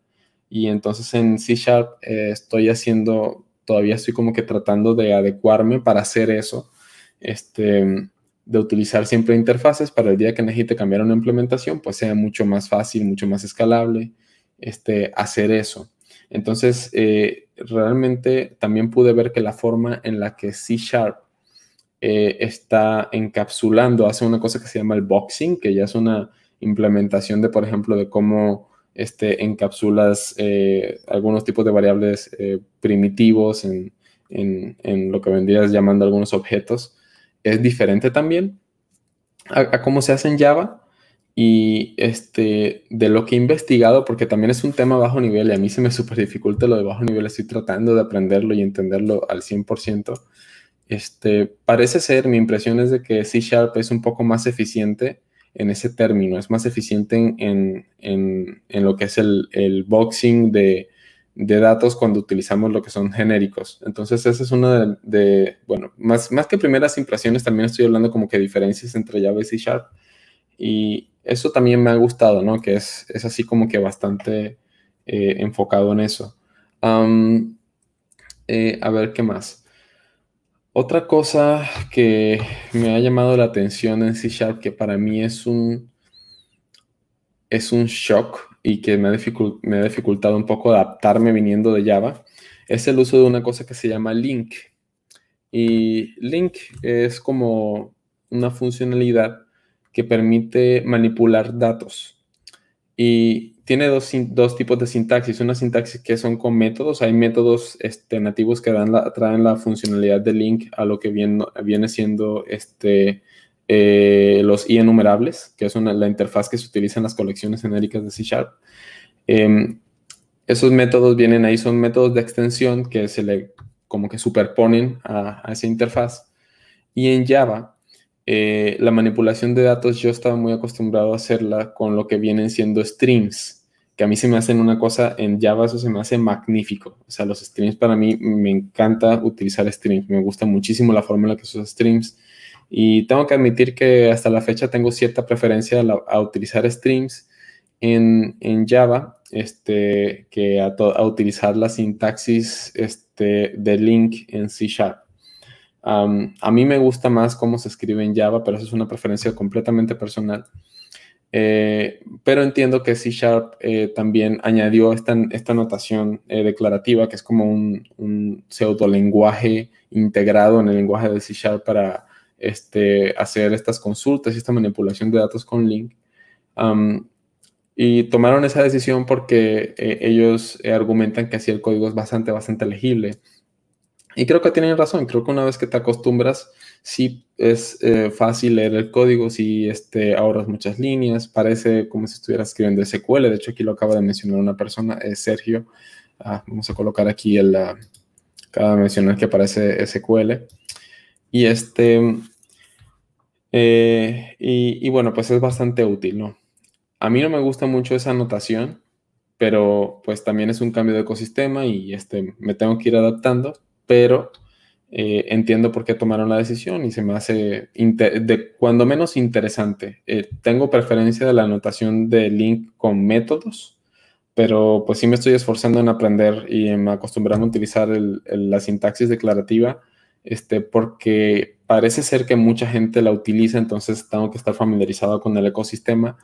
S1: Y entonces en C Sharp eh, estoy haciendo, todavía estoy como que tratando de adecuarme para hacer eso, este, de utilizar siempre interfaces para el día que necesite cambiar una implementación, pues sea mucho más fácil, mucho más escalable este, hacer eso. Entonces, eh, realmente también pude ver que la forma en la que C Sharp eh, está encapsulando, hace una cosa que se llama el boxing, que ya es una implementación de, por ejemplo, de cómo este, encapsulas eh, algunos tipos de variables eh, primitivos en, en, en, lo que vendrías llamando algunos objetos, es diferente también a cómo se hace en Java, y este, de lo que he investigado, porque también es un tema bajo nivel y a mí se me super dificulta lo de bajo nivel, estoy tratando de aprenderlo y entenderlo al 100%. Este, parece ser, mi impresión es de que C Sharp es un poco más eficiente en ese término, es más eficiente en, lo que es el, boxing de, datos cuando utilizamos lo que son genéricos. Entonces, esa es una de, bueno, más, más que primeras impresiones, también estoy hablando como que diferencias entre Java y C Sharp y eso también me ha gustado, ¿no? Que es, así como que bastante eh, enfocado en eso. Eh, a ver, ¿qué más? Otra cosa que me ha llamado la atención en C Sharp, que para mí es un, es un shock y que me ha dificultado un poco adaptarme viniendo de Java, es el uso de una cosa que se llama link. Y link es como una funcionalidad que permite manipular datos. Y tiene dos, dos, tipos de sintaxis. Una sintaxis que son con métodos. Hay métodos este, nativos que traen la funcionalidad de link a lo que viene, siendo este, eh, los enumerables, que es la interfaz que se utiliza en las colecciones genéricas de C Sharp. Em, esos métodos vienen ahí, son métodos de extensión que se le como que superponen a esa interfaz. Y en Java eh, la manipulación de datos yo estaba muy acostumbrado a hacerla con lo que vienen siendo streams, que a mí se me hacen una cosa en Java, eso se me hace magnífico. O sea, los streams para mí me encanta utilizar streams, me gusta muchísimo la fórmula que se usa streams. Y tengo que admitir que hasta la fecha tengo cierta preferencia a, utilizar streams en, Java este, que a, utilizar la sintaxis este, de link en C Sharp a mí me gusta más cómo se escribe en Java, pero eso es una preferencia completamente personal. Eh, pero entiendo que C Sharp eh, también añadió esta, esta notación eh, declarativa, que es como un, un pseudolenguaje integrado en el lenguaje de C Sharp para este, hacer estas consultas y esta manipulación de datos con link. y tomaron esa decisión porque ellos argumentan que así el código es bastante, bastante legible. Y creo que tienen razón, creo que una vez que te acostumbras, sí es eh, fácil leer el código, sí este, ahorras muchas líneas, parece como si estuvieras escribiendo SQL, de hecho aquí lo acaba de mencionar una persona, es Sergio, ah, vamos a colocar aquí el, acaba de mencionar que aparece SQL, y este, eh, y, bueno, pues es bastante útil, ¿no? A mí no me gusta mucho esa anotación, pero pues también es un cambio de ecosistema y este, me tengo que ir adaptando pero eh, entiendo por qué tomaron la decisión y se me hace de cuando menos interesante. Eh, tengo preferencia de la anotación de link con métodos, pero pues sí me estoy esforzando en aprender y en acostumbrarme a utilizar la sintaxis declarativa, este, porque parece ser que mucha gente la utiliza, entonces tengo que estar familiarizado con el ecosistema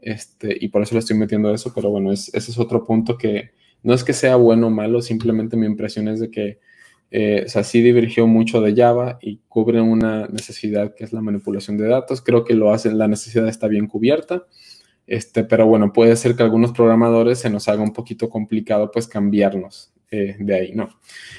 S1: este, y por eso le estoy metiendo eso, pero bueno, es, ese es otro punto que no es que sea bueno o malo, simplemente mi impresión es de que eh, o sea, sí divergió mucho de Java y cubre una necesidad que es la manipulación de datos. Creo que lo hacen, la necesidad está bien cubierta. Este, pero bueno, puede ser que a algunos programadores se nos haga un poquito complicado pues cambiarnos eh, de ahí, ¿no?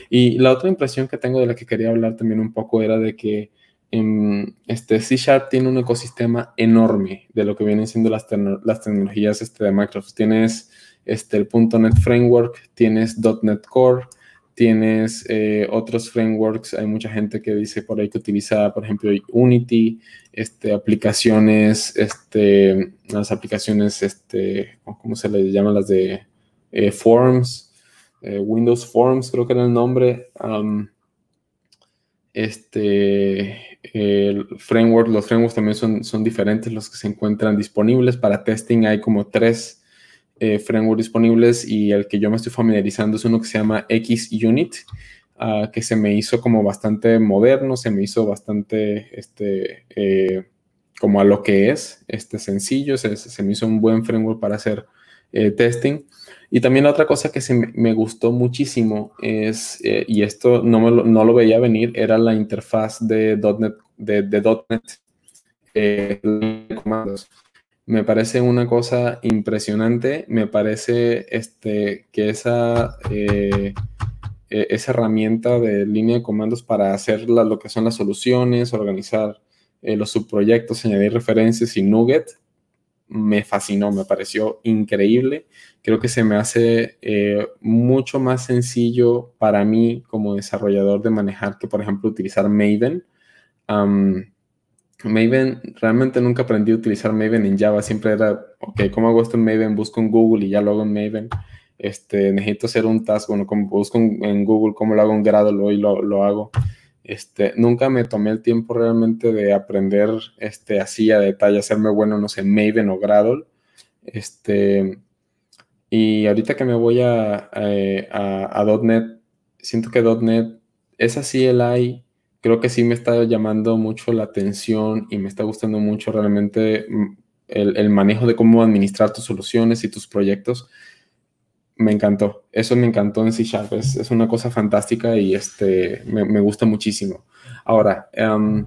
S1: Y la otra impresión que tengo de la que quería hablar también un poco era de que en, em, este, C Sharp tiene un ecosistema enorme de lo que vienen siendo las, tecnologías este, de Microsoft. Tienes este, el .NET Framework, tienes .NET Core, tienes eh, otros frameworks, hay mucha gente que dice por ahí que utiliza, por ejemplo, Unity, este, aplicaciones, este, las aplicaciones, este, ¿cómo se le llaman las de eh, Forms? Eh, Windows Forms creo que era el nombre. este, framework, los frameworks también son, son diferentes los que se encuentran disponibles. Para testing hay como tres eh, framework disponibles y el que yo me estoy familiarizando es uno que se llama XUnit, ah, que se me hizo como bastante moderno, se me hizo bastante este, eh, como a lo que es, este, sencillo, se, me hizo un buen framework para hacer eh, testing. Y también otra cosa que se me, gustó muchísimo es, y esto no, me lo, no lo veía venir, era la interfaz de .NET, de, .NET comandos. Me parece una cosa impresionante, me parece este, que esa, eh, e-, esa herramienta de línea de comandos para hacer lo que son las soluciones, organizar eh, los subproyectos, añadir referencias y nugget, me fascinó, me pareció increíble. Creo que se me hace eh, mucho más sencillo para mí como desarrollador de manejar que, por ejemplo, utilizar Maven. Maven, realmente nunca aprendí a utilizar Maven en Java, siempre era, ok, ¿cómo hago esto en Maven? Busco en Google y ya lo hago en Maven. Este, necesito hacer un task, bueno, como busco en Google cómo lo hago en Gradle y lo, lo hago. Este, nunca me tomé el tiempo realmente de aprender este, así a detalle, hacerme bueno, no sé, Maven o Gradle. Este, y ahorita que me voy a, eh, a, .NET, siento que .NET es así el AI creo que sí me está llamando mucho la atención y me está gustando mucho realmente mm, el, manejo de cómo administrar tus soluciones y tus proyectos. Me encantó, eso me encantó en C Sharp, es, una cosa fantástica y este, me, gusta muchísimo. Ahora, em,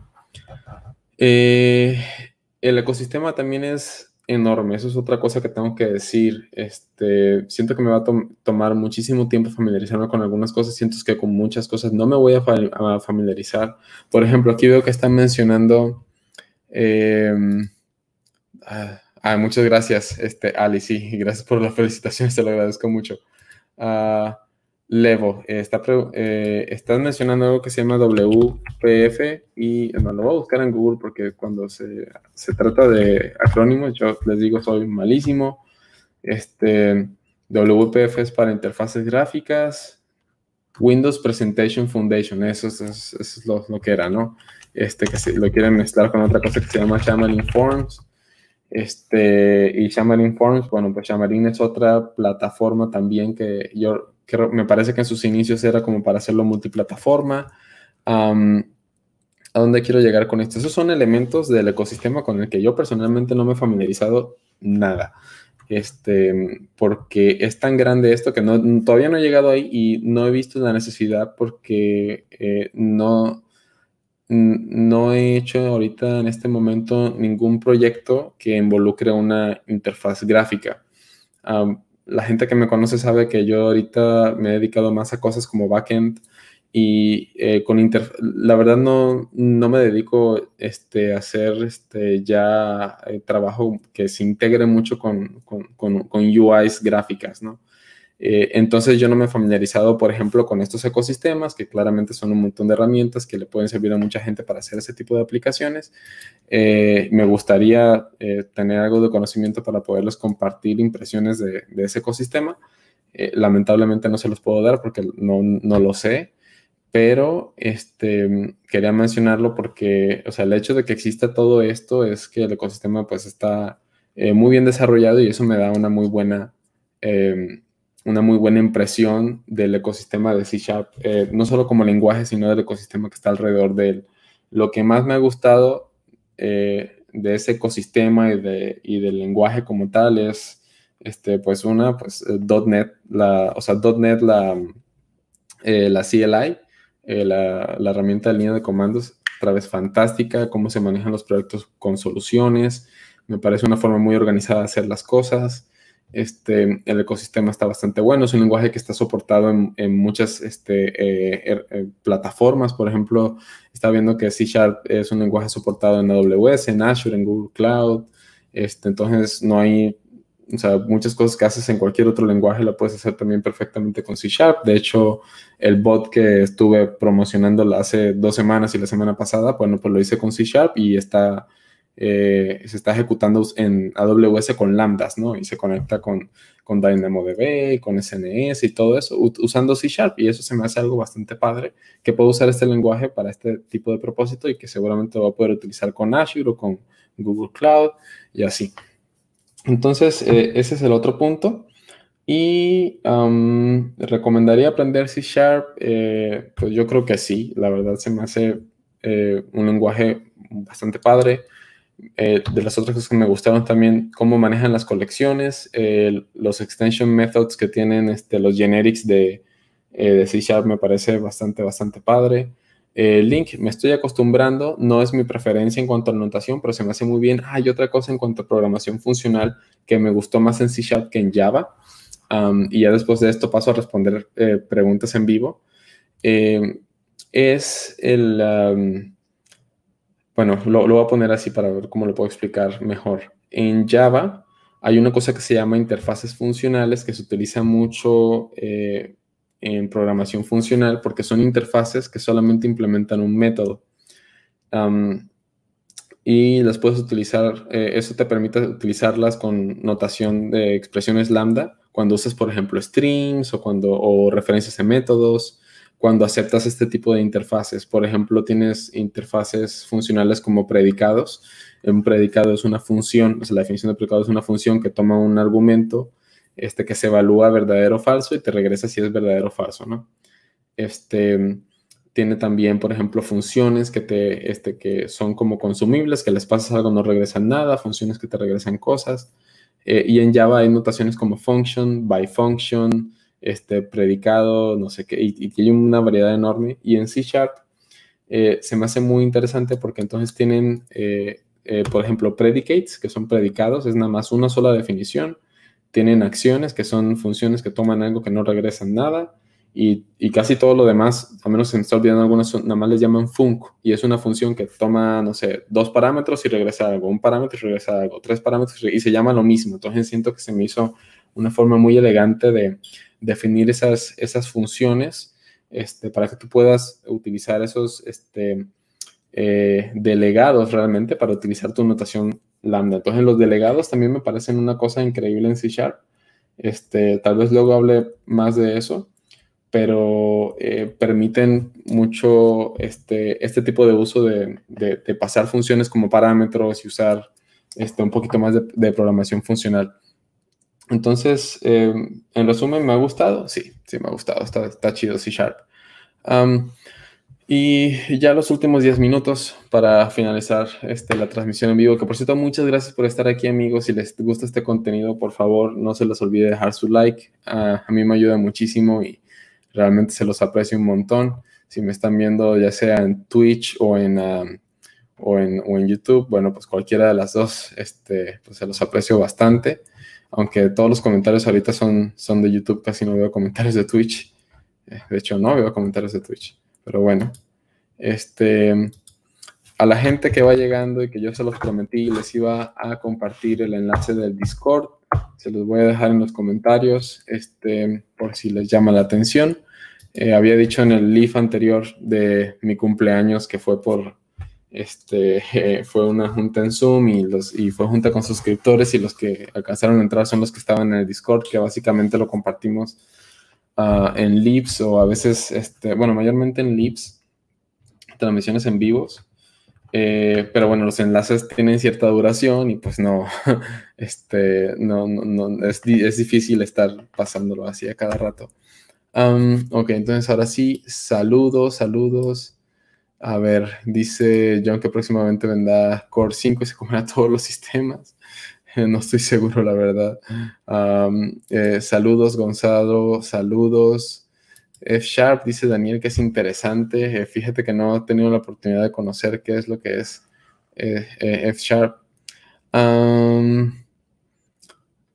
S1: eh, el ecosistema también es enorme. Eso es otra cosa que tengo que decir. Este, siento que me va a tomar muchísimo tiempo familiarizarme con algunas cosas. Siento que con muchas cosas no me voy a, familiarizar. Por ejemplo, aquí veo que están mencionando. Em, ah, ah, muchas gracias, este, Ali. Sí, gracias por las felicitaciones. Te lo agradezco mucho. Ah, Levo, eh, está eh, estás mencionando algo que se llama WPF y no, lo voy a buscar en Google porque cuando se, trata de acrónimos, yo les digo soy malísimo. Este, WPF es para interfaces gráficas, Windows Presentation Foundation, eso, es, lo, que era, ¿no? Este, que si lo quieren mezclar con otra cosa que se llama Xamarin Forms. Este, y Xamarin Forms, bueno, pues Xamarin es otra plataforma también que yo que me parece que en sus inicios era como para hacerlo multiplataforma. ¿A dónde quiero llegar con esto? Esos son elementos del ecosistema con el que yo personalmente no me he familiarizado nada. Este, porque es tan grande esto que todavía no he llegado ahí y no he visto la necesidad porque eh, no, no he hecho ahorita en este momento ningún proyecto que involucre una interfaz gráfica la gente que me conoce sabe que yo ahorita me he dedicado más a cosas como backend y eh, con la verdad no, no me dedico este, a hacer este, ya eh, trabajo que se integre mucho con, con, con, con UIs gráficas, ¿no? Eh, entonces yo no me he familiarizado, por ejemplo, con estos ecosistemas, que claramente son un montón de herramientas que le pueden servir a mucha gente para hacer ese tipo de aplicaciones. Eh, me gustaría eh, tener algo de conocimiento para poderles compartir impresiones de, ese ecosistema. lamentablemente no se los puedo dar porque no, no lo sé pero este, quería mencionarlo porque, o sea, el hecho de que exista todo esto es que el ecosistema pues está muy bien desarrollado y eso me da una muy buena eh, una muy buena impresión del ecosistema de C eh, no solo como lenguaje, sino del ecosistema que está alrededor de él. Lo que más me ha gustado eh, de ese ecosistema y, del lenguaje como tal es, este, pues una, pues .NET, la, o sea, .NET, la, eh, la CLI, la, la herramienta de línea de comandos, otra vez fantástica, cómo se manejan los proyectos con soluciones, me parece una forma muy organizada de hacer las cosas este, el ecosistema está bastante bueno. Es un lenguaje que está soportado en, muchas este, eh, er, eh, plataformas. Por ejemplo, está viendo que C Sharp es un lenguaje soportado en AWS, en Azure, en Google Cloud. Este, entonces, no hay muchas cosas que haces en cualquier otro lenguaje Lo puedes hacer también perfectamente con C Sharp. De hecho, el bot que estuve promocionando hace dos semanas y la semana pasada, bueno, pues lo hice con C Sharp y está eh, se está ejecutando en AWS con lambdas, ¿no? Y se conecta con, con DynamoDB, con SNS y todo eso, usando C Sharp. Y eso se me hace algo bastante padre, que puedo usar este lenguaje para este tipo de propósito y que seguramente va a poder utilizar con Azure o con Google Cloud y así. Entonces, eh, ese es el otro punto. Y recomendaría aprender C Sharp. Eh, pues yo creo que sí, la verdad se me hace un lenguaje bastante padre eh, de las otras cosas que me gustaron también, cómo manejan las colecciones, los extension methods que tienen este, los generics de, eh, C Sharp me parece bastante, bastante padre. Eh, Link, me estoy acostumbrando, no es mi preferencia en cuanto a anotación pero se me hace muy bien. Hay ah, otra cosa en cuanto a programación funcional que me gustó más en C Sharp que en Java. y ya después de esto paso a responder preguntas en vivo. es el bueno, lo, voy a poner así para ver cómo lo puedo explicar mejor. En Java hay una cosa que se llama interfaces funcionales que se utiliza mucho eh, en programación funcional porque son interfaces que solamente implementan un método. y las puedes utilizar, eh, eso te permite utilizarlas con notación de expresiones lambda cuando usas, por ejemplo, strings o, cuando, o referencias a métodos cuando aceptas este tipo de interfaces. Por ejemplo, tienes interfaces funcionales como predicados. Un predicado es una función, o sea, la definición de predicado es una función que toma un argumento este, que se evalúa verdadero o falso y te regresa si es verdadero o falso, ¿no? Este, tiene también, por ejemplo, funciones que, te, este, que son como consumibles, que les pasas algo, no regresan nada, funciones que te regresan cosas. Eh, y en Java hay notaciones como function, by function, este, predicado, no sé qué, y, tiene una variedad enorme. Y en C Sharp eh, se me hace muy interesante porque entonces tienen, eh, eh, por ejemplo, predicates, que son predicados, es nada más una sola definición. Tienen acciones, que son funciones que toman algo que no regresan nada. Y, casi todo lo demás, a menos se me está olvidando algunas, nada más les llaman func, y es una función que toma, no sé, dos parámetros y regresa algo, un parámetro y regresa algo, tres parámetros y se llama lo mismo. Entonces siento que se me hizo una forma muy elegante de definir esas, esas funciones este, para que tú puedas utilizar esos este, eh, delegados realmente para utilizar tu notación lambda. Entonces los delegados también me parecen una cosa increíble en C Sharp. Este, tal vez luego hable más de eso, pero eh, permiten mucho este, este tipo de uso de, pasar funciones como parámetros y usar este, un poquito más de programación funcional. Entonces, em, en resumen, ¿me ha gustado? Sí, sí, me ha gustado. Está, está chido C Sharp. y ya los últimos 10 minutos para finalizar este, la transmisión en vivo, que por cierto, muchas gracias por estar aquí amigos. Si les gusta este contenido, por favor, no se les olvide dejar su like. a mí me ayuda muchísimo y realmente se los aprecio un montón. Si me están viendo ya sea en Twitch o en, o en, YouTube, bueno, pues cualquiera de las dos, este, pues se los aprecio bastante aunque todos los comentarios ahorita son, son de YouTube, casi no veo comentarios de Twitch. Eh, de hecho, no veo comentarios de Twitch. Pero bueno, este, a la gente que va llegando y que yo se los prometí, les iba a compartir el enlace del Discord. Se los voy a dejar en los comentarios este, por si les llama la atención. Eh, había dicho en el live anterior de mi cumpleaños que fue por este, fue una junta en Zoom y, los, y fue junta con suscriptores y los que alcanzaron a entrar son los que estaban en el Discord, que básicamente lo compartimos ah, en Lips o a veces, este, bueno, mayormente en Lips, transmisiones en vivos. Eh, pero bueno, los enlaces tienen cierta duración y pues no, este, no, no, es, es, difícil estar pasándolo así a cada rato. ok, entonces ahora sí, saludos, saludos. A ver, dice John que próximamente vendrá Core 5 y se comerá todos los sistemas. Eh, no estoy seguro, la verdad. Eh, saludos, Gonzalo. Saludos. F Sharp dice Daniel que es interesante. Eh, fíjate que no he tenido la oportunidad de conocer qué es lo que es F Sharp.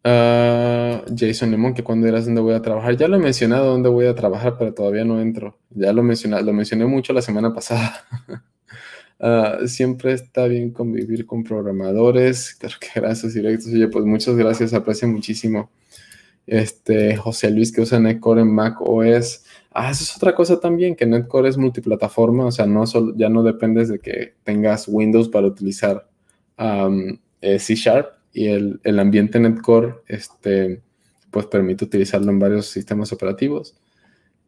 S1: Ah, Jason Lemon, que cuando dirás dónde voy a trabajar. Ya lo he mencionado dónde voy a trabajar, pero todavía no entro. Ya lo mencioné, lo mencioné mucho la semana pasada. Ah, siempre está bien convivir con programadores. Creo que gracias directos. Oye, pues muchas gracias, aprecio muchísimo. Este, José Luis que usa Netcore en Mac OS. Ah, eso es otra cosa también, que Netcore es multiplataforma, o sea, no ya no dependes de que tengas Windows para utilizar eh, C Sharp y el, ambiente netcore este, pues permite utilizarlo en varios sistemas operativos.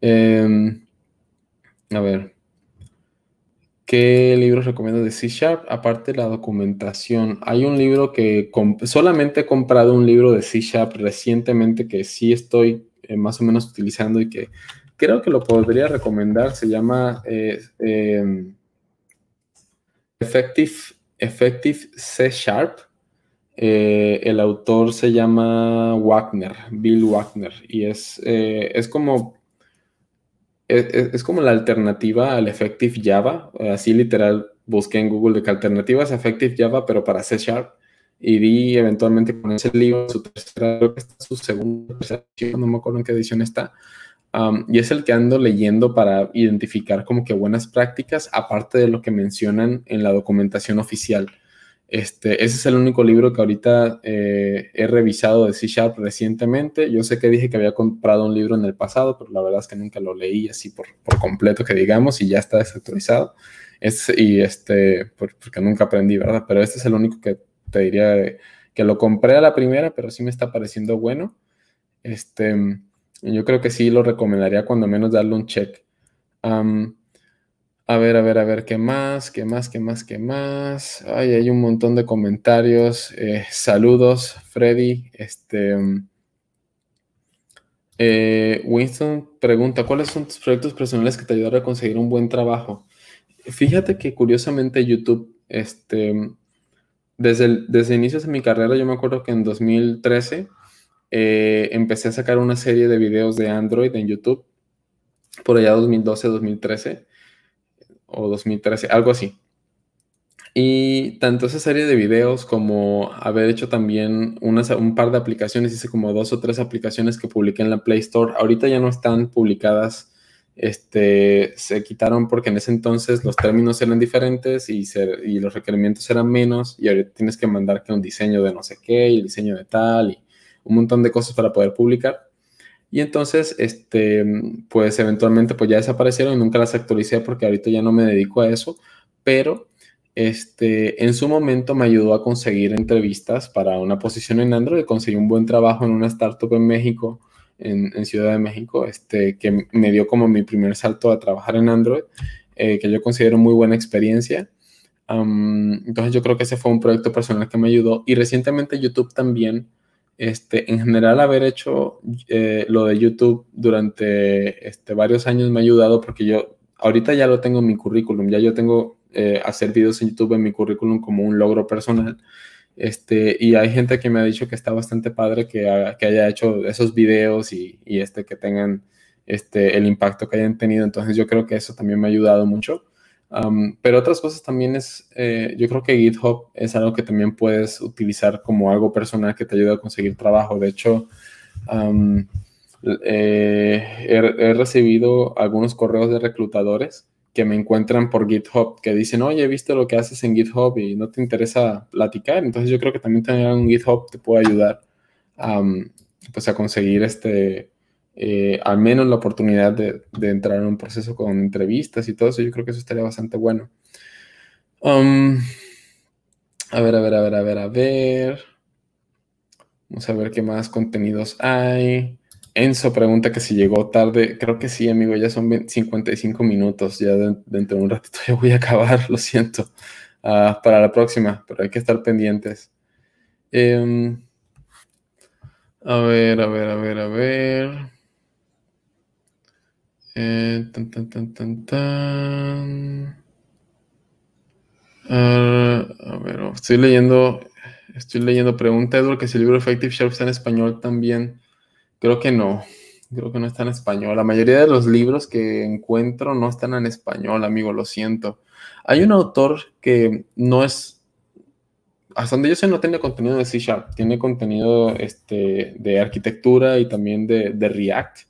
S1: Em, a ver, ¿qué libros recomiendo de C Sharp? Aparte de la documentación, hay un libro que solamente he comprado un libro de C Sharp recientemente que sí estoy eh, más o menos utilizando y que creo que lo podría recomendar. Se llama eh, em, Effective, Effective C Sharp. Eh, el autor se llama Wagner, Bill Wagner, y es, eh, es como e, e, es, como la alternativa al Effective Java. Así literal busqué en Google de qué alternativas a Effective Java, pero para C Sharp. Y di eventualmente con ese libro, su tercera, creo no me acuerdo en qué edición está. Um, y es el que ando leyendo para identificar como que buenas prácticas, aparte de lo que mencionan en la documentación oficial. Este, ese es el único libro que ahorita eh, he revisado de C Sharp recientemente. Yo sé que dije que había comprado un libro en el pasado, pero la verdad es que nunca lo leí así por, por completo, que digamos, y ya está desactualizado. Es, y este, porque nunca aprendí, ¿verdad? Pero este es el único que te diría eh, que lo compré a la primera, pero sí me está pareciendo bueno. Este, yo creo que sí lo recomendaría cuando menos darle un check. A ver, a ver, a ver, ¿qué más? ¿Qué más? ¿Qué más? ¿Qué más? Ay, hay un montón de comentarios. Eh, saludos, Freddy. Este. Eh, Winston pregunta: ¿Cuáles son tus proyectos personales que te ayudaron a conseguir un buen trabajo? Fíjate que curiosamente YouTube, este. Desde, desde inicios de mi carrera, yo me acuerdo que en 2013 eh, empecé a sacar una serie de videos de Android en YouTube, por allá 2012, 2013 o 2013, algo así. Y tanto esa serie de videos como haber hecho también unas, un par de aplicaciones, hice como dos o tres aplicaciones que publiqué en la Play Store. Ahorita ya no están publicadas, este, se quitaron porque en ese entonces los términos eran diferentes y, y los requerimientos eran menos y ahorita tienes que mandar que un diseño de no sé qué y el diseño de tal y un montón de cosas para poder publicar. Y entonces, este, mm, pues eventualmente pues ya desaparecieron y nunca las actualicé porque ahorita ya no me dedico a eso, pero este, en su momento me ayudó a conseguir entrevistas para una posición en Android, conseguí un buen trabajo en una startup en México, en, Ciudad de México, este, que me dio como mi primer salto a trabajar en Android, eh, que yo considero muy buena experiencia. entonces yo creo que ese fue un proyecto personal que me ayudó y recientemente YouTube también este, en general, haber hecho eh, lo de YouTube durante este, varios años me ha ayudado porque yo ahorita ya lo tengo en mi currículum, ya yo tengo eh, hacer videos en YouTube en mi currículum como un logro personal. Este, y hay gente que me ha dicho que está bastante padre que, haya hecho esos videos y, este, que tengan este, el impacto que hayan tenido. Entonces yo creo que eso también me ha ayudado mucho pero otras cosas también es, eh, yo creo que GitHub es algo que también puedes utilizar como algo personal que te ayuda a conseguir trabajo. De hecho, eh, he, recibido algunos correos de reclutadores que me encuentran por GitHub que dicen, oye, he visto lo que haces en GitHub y no te interesa platicar. Entonces yo creo que también tener un GitHub te puede ayudar pues a conseguir este, al menos la oportunidad de, entrar en un proceso con entrevistas y todo eso, yo creo que eso estaría bastante bueno. a ver, a ver, a ver, a ver, a ver. Vamos a ver qué más contenidos hay. Enzo pregunta que si llegó tarde. Creo que sí, amigo, ya son 55 minutos. Ya dentro de un ratito ya voy a acabar, lo siento. para la próxima, pero hay que estar pendientes. a ver, a ver, a ver, a ver. Eh, ah, estoy leyendo, estoy leyendo. Pregunta Edward que si el libro Effective Shelf está en español también. Creo que no. Creo que no está en español. La mayoría de los libros que encuentro no están en español, amigo, lo siento. Hay un autor que no es. Hasta donde yo sé, no tiene contenido de C Sharp. Tiene contenido este, de arquitectura y también de React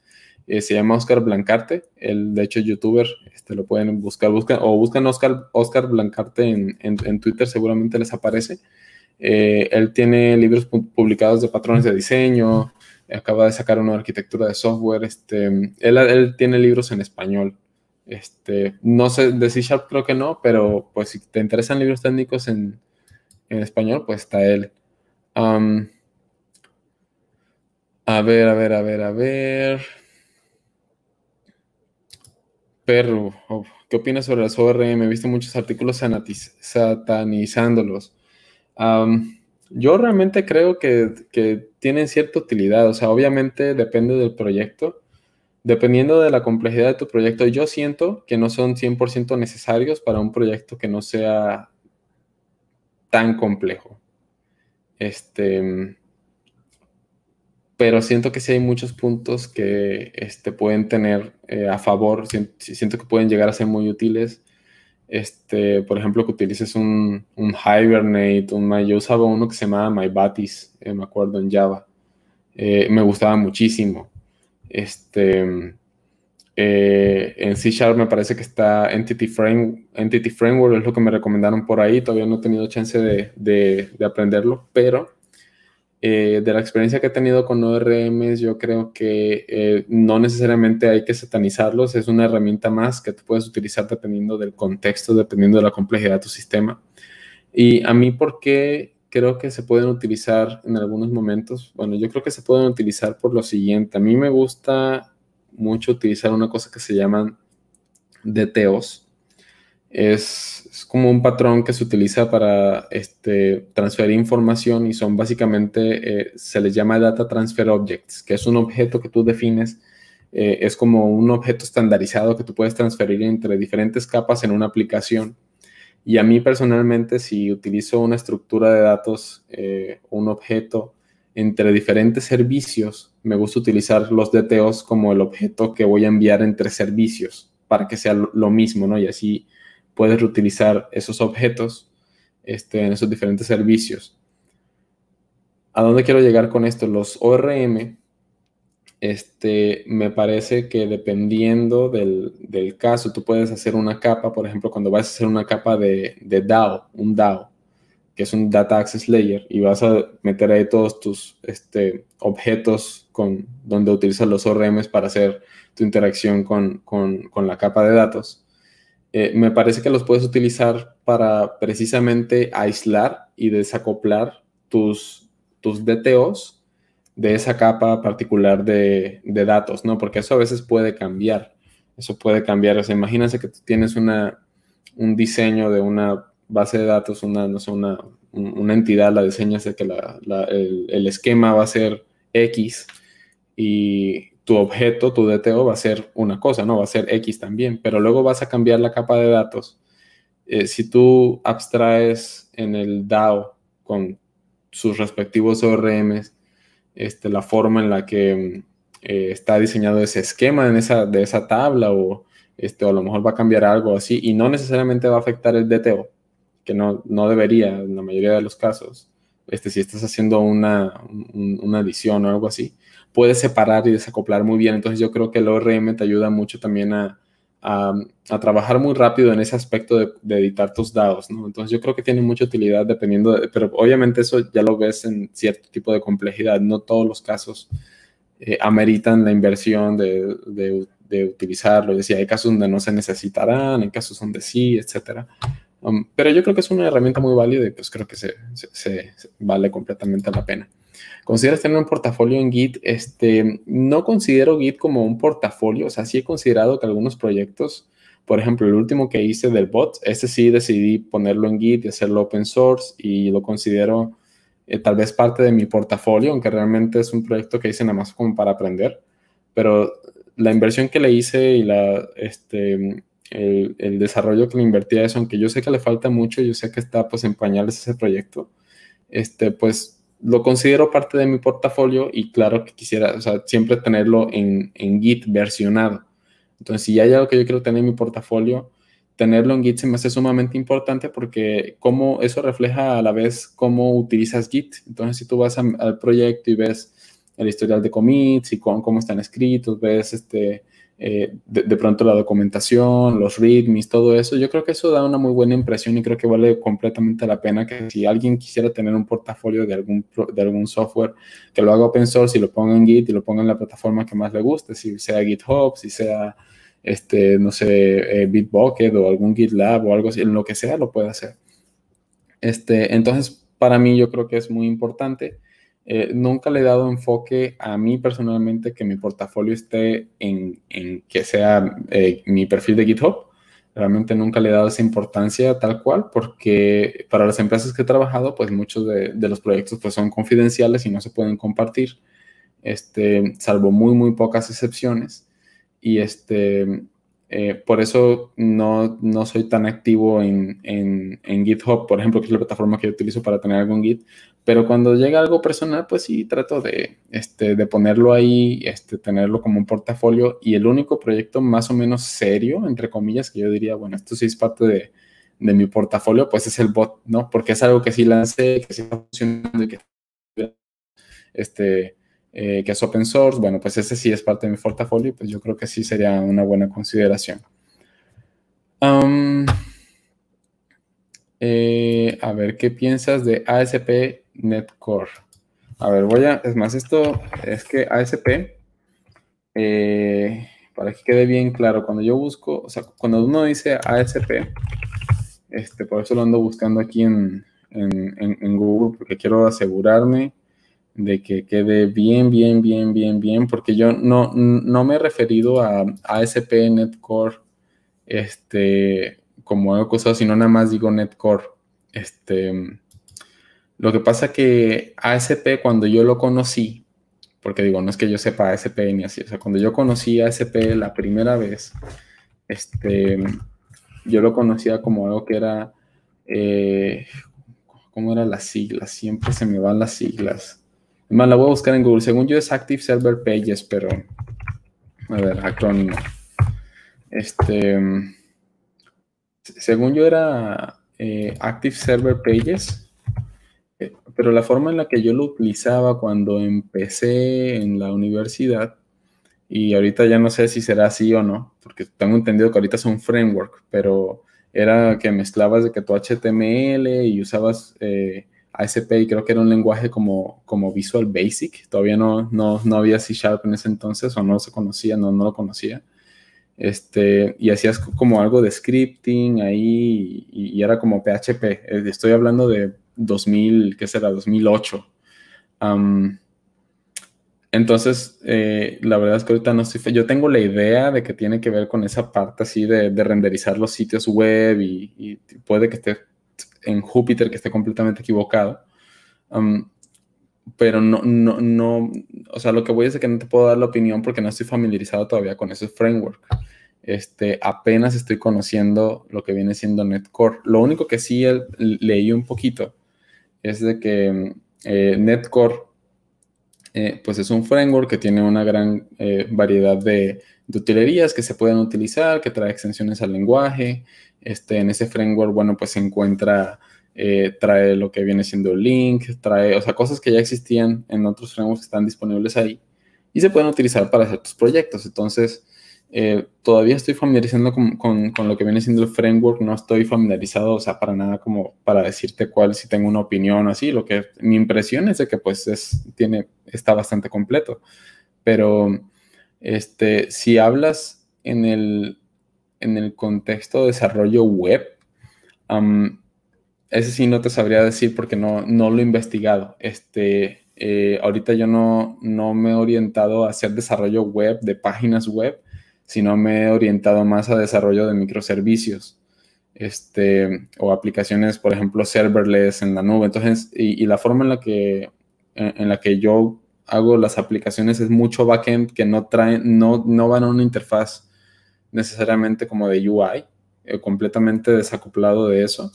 S1: eh, se llama Oscar Blancarte, el de hecho youtuber, este, lo pueden buscar, o buscan Oscar, Blancarte en, Twitter, seguramente les aparece. Eh, él tiene libros publicados de patrones de diseño, acaba de sacar una arquitectura de software, este, él, tiene libros en español, este, no sé, de C Sharp creo que no, pero pues si te interesan libros técnicos en, español, pues está él. a ver, a ver, a ver, a ver. Perro, oh, ¿qué opinas sobre las ORM? He visto muchos artículos satanizándolos. yo realmente creo que, que, tienen cierta utilidad, o sea, obviamente depende del proyecto, dependiendo de la complejidad de tu proyecto. Yo siento que no son 100% necesarios para un proyecto que no sea tan complejo. Este, pero siento que sí hay muchos puntos que este, pueden tener eh, a favor, siento que pueden llegar a ser muy útiles. Este, por ejemplo, que utilices un, un Hibernate, un, yo usaba uno que se llamaba MyBatis, eh, me acuerdo, en Java. Eh, me gustaba muchísimo. Este, en C Sharp me parece que está Entity, Frame, Entity Framework, es lo que me recomendaron por ahí, todavía no he tenido chance de aprenderlo, pero eh, de la experiencia que he tenido con ORMs, yo creo que eh, no necesariamente hay que satanizarlos, es una herramienta más que tú puedes utilizar dependiendo del contexto, dependiendo de la complejidad de tu sistema. Y a mí, ¿por qué creo que se pueden utilizar en algunos momentos? Bueno, yo creo que se pueden utilizar por lo siguiente. A mí me gusta mucho utilizar una cosa que se llaman DTOs, es, como un patrón que se utiliza para este, transferir información y son básicamente, eh, se les llama data transfer objects, que es un objeto que tú defines, eh, es como un objeto estandarizado que tú puedes transferir entre diferentes capas en una aplicación. Y a mí personalmente, si utilizo una estructura de datos, eh, un objeto entre diferentes servicios, me gusta utilizar los DTOs como el objeto que voy a enviar entre servicios para que sea lo mismo, ¿no? Y así puedes reutilizar esos objetos este, en esos diferentes servicios. ¿A dónde quiero llegar con esto? Los ORM, este, me parece que dependiendo del, caso, tú puedes hacer una capa, por ejemplo, cuando vas a hacer una capa de, de DAO, un DAO, que es un Data Access Layer, y vas a meter ahí todos tus este, objetos con, donde utilizas los ORM para hacer tu interacción con, con la capa de datos. Eh, me parece que los puedes utilizar para precisamente aislar y desacoplar tus, tus DTOs de esa capa particular de, datos, ¿no? Porque eso a veces puede cambiar. Eso puede cambiar. O sea, imagínense que tú tienes un diseño de una base de datos, una, no sé, una, entidad, la diseñas de que el, esquema va a ser X y, tu objeto, tu DTO va a ser una cosa, ¿no? Va a ser X también, pero luego vas a cambiar la capa de datos. Eh, si tú abstraes en el DAO con sus respectivos ORMs, este, la forma en la que eh, está diseñado ese esquema en esa, de esa tabla o, este, o a lo mejor va a cambiar algo así y no necesariamente va a afectar el DTO, que no, no debería en la mayoría de los casos, este, si estás haciendo una, una adición o algo así puedes separar y desacoplar muy bien. Entonces yo creo que el ORM te ayuda mucho también a, trabajar muy rápido en ese aspecto de, editar tus dados, ¿no? Entonces yo creo que tiene mucha utilidad dependiendo, pero obviamente eso ya lo ves en cierto tipo de complejidad. No todos los casos eh, ameritan la inversión de, utilizarlo. Es decir, hay casos donde no se necesitarán, hay casos donde sí, etcétera. Um, pero yo creo que es una herramienta muy válida y pues creo que se vale completamente la pena. ¿Consideras tener un portafolio en Git? Este, no considero Git como un portafolio, o sea, sí he considerado que algunos proyectos, por ejemplo, el último que hice del bot, ese sí decidí ponerlo en Git y hacerlo open source y lo considero eh, tal vez parte de mi portafolio, aunque realmente es un proyecto que hice nada más como para aprender, pero la inversión que le hice y la, este, el, desarrollo que le invertí a eso, aunque yo sé que le falta mucho, yo sé que está pues en pañales ese proyecto, este, pues lo considero parte de mi portafolio y claro que quisiera, siempre tenerlo en, Git versionado. Entonces, si hay algo que yo quiero tener en mi portafolio, tenerlo en Git se me hace sumamente importante porque como eso refleja a la vez cómo utilizas Git. Entonces, si tú vas al proyecto y ves el historial de commits y cómo están escritos, ves este, eh, de, pronto la documentación, los readmes, todo eso, yo creo que eso da una muy buena impresión y creo que vale completamente la pena que si alguien quisiera tener un portafolio de algún, de algún software, que lo haga open source y lo ponga en Git y lo ponga en la plataforma que más le guste, si sea GitHub, si sea, este, no sé, eh, Bitbucket o algún GitLab o algo así, en lo que sea lo puede hacer. Este, entonces, para mí yo creo que es muy importante eh, nunca le he dado enfoque a mí personalmente que mi portafolio esté en, que sea eh, mi perfil de GitHub. Realmente nunca le he dado esa importancia tal cual porque para las empresas que he trabajado, pues muchos de, los proyectos pues son confidenciales y no se pueden compartir, este, salvo muy, muy pocas excepciones. Y este, eh, por eso no, soy tan activo en, GitHub, por ejemplo, que es la plataforma que yo utilizo para tener algún Git. Pero cuando llega algo personal, pues sí, trato de, este, de ponerlo ahí, este, tenerlo como un portafolio. Y el único proyecto más o menos serio, entre comillas, que yo diría, bueno, esto sí es parte de, mi portafolio, pues es el bot, ¿no? Porque es algo que sí lancé, que sí está funcionando y que este, eh, que es open source, bueno, pues ese sí es parte de mi portafolio, pues yo creo que sí sería una buena consideración. Eh, a ver, ¿qué piensas de ASP Core? A ver, voy a, es más, esto es que ASP, eh, para que quede bien claro, cuando yo busco, o sea, cuando uno dice ASP, este, por eso lo ando buscando aquí en, en, en Google, porque quiero asegurarme de que quede bien, bien, bien, bien, bien, porque yo no, me he referido a ASP Netcore este, como algo cosa, sino nada más digo Netcore. Este, lo que pasa que ASP cuando yo lo conocí, porque digo, no es que yo sepa ASP ni así, o sea, cuando yo conocí ASP la primera vez, este, yo lo conocía como algo que era, eh, ¿cómo era las siglas? Siempre se me van las siglas. Además, la voy a buscar en Google. Según yo es Active Server Pages, pero. A ver, acrónimo. Este. Mm, según yo era eh, Active Server Pages, eh, pero la forma en la que yo lo utilizaba cuando empecé en la universidad, y ahorita ya no sé si será así o no, porque tengo entendido que ahorita es un framework, pero era que mezclabas de que tu HTML y usabas eh, ASP y creo que era un lenguaje como, como Visual Basic. Todavía no, no, había C Sharp en ese entonces o no se conocía, no, lo conocía. Este, y hacías como algo de scripting ahí y, era como PHP. Eh, estoy hablando de 2000, ¿qué será? 2008. entonces, eh, la verdad es que ahorita no estoy... Yo tengo la idea de que tiene que ver con esa parte así de, renderizar los sitios web y, y puede que esté en Júpiter que esté completamente equivocado. pero no, no, no, o sea, lo que voy a es que no te puedo dar la opinión porque no estoy familiarizado todavía con ese framework. Este, apenas estoy conociendo lo que viene siendo Netcore. Lo único que sí leí un poquito es de que eh, Netcore, eh, pues es un framework que tiene una gran eh, variedad de utilerías que se pueden utilizar, que trae extensiones al lenguaje, este, en ese framework, bueno, pues se encuentra, eh, trae lo que viene siendo link, trae, o sea, cosas que ya existían en otros frameworks que están disponibles ahí y se pueden utilizar para ciertos proyectos. Entonces, eh, todavía estoy familiarizando con, lo que viene siendo el framework, no estoy familiarizado, o sea, para nada como para decirte cuál, si tengo una opinión o así, lo que mi impresión es de que pues es, tiene, está bastante completo, pero este, si hablas en el, en el contexto de desarrollo web, ese sí no te sabría decir porque no, no lo he investigado. Este, eh, ahorita yo no, no me he orientado a hacer desarrollo web de páginas web, sino me he orientado más a desarrollo de microservicios este, o aplicaciones, por ejemplo, serverless en la nube. Entonces, y, la forma en la, que, en, la que yo hago las aplicaciones es mucho backend que no, traen, no, no van a una interfaz necesariamente como de UI, eh, completamente desacoplado de eso.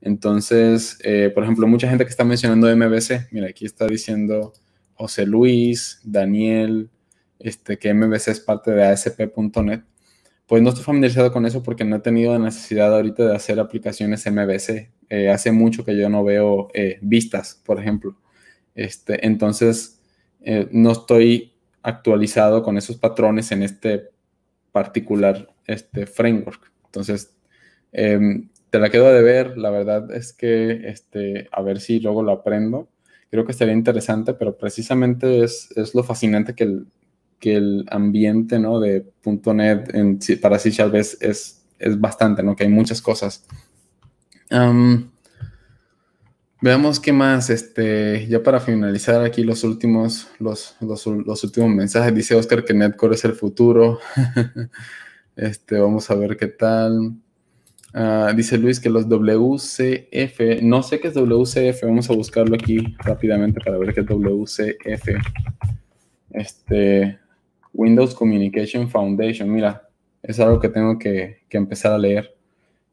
S1: Entonces, eh, por ejemplo, mucha gente que está mencionando MVC, mira, aquí está diciendo José Luis, Daniel, este, que MVC es parte de ASP.NET. Pues no estoy familiarizado con eso porque no he tenido la necesidad ahorita de hacer aplicaciones MVC. Eh, hace mucho que yo no veo vistas, por ejemplo. Este, entonces, no estoy actualizado con esos patrones en este particular este framework. Entonces, em, te la quedo de ver, la verdad es que este, a ver si luego lo aprendo. Creo que estaría interesante, pero precisamente es, es lo fascinante que el, que el ambiente ¿no? de .NET en, para C Sharp es, es, bastante, ¿no? que hay muchas cosas. Veamos qué más, este, ya para finalizar aquí los últimos, los, últimos mensajes. Dice Oscar que Netcore es el futuro. este, vamos a ver qué tal. Ah, dice Luis que los WCF, no sé qué es WCF, vamos a buscarlo aquí rápidamente para ver qué es WCF. Este, Windows Communication Foundation, mira, es algo que tengo que, que empezar a leer.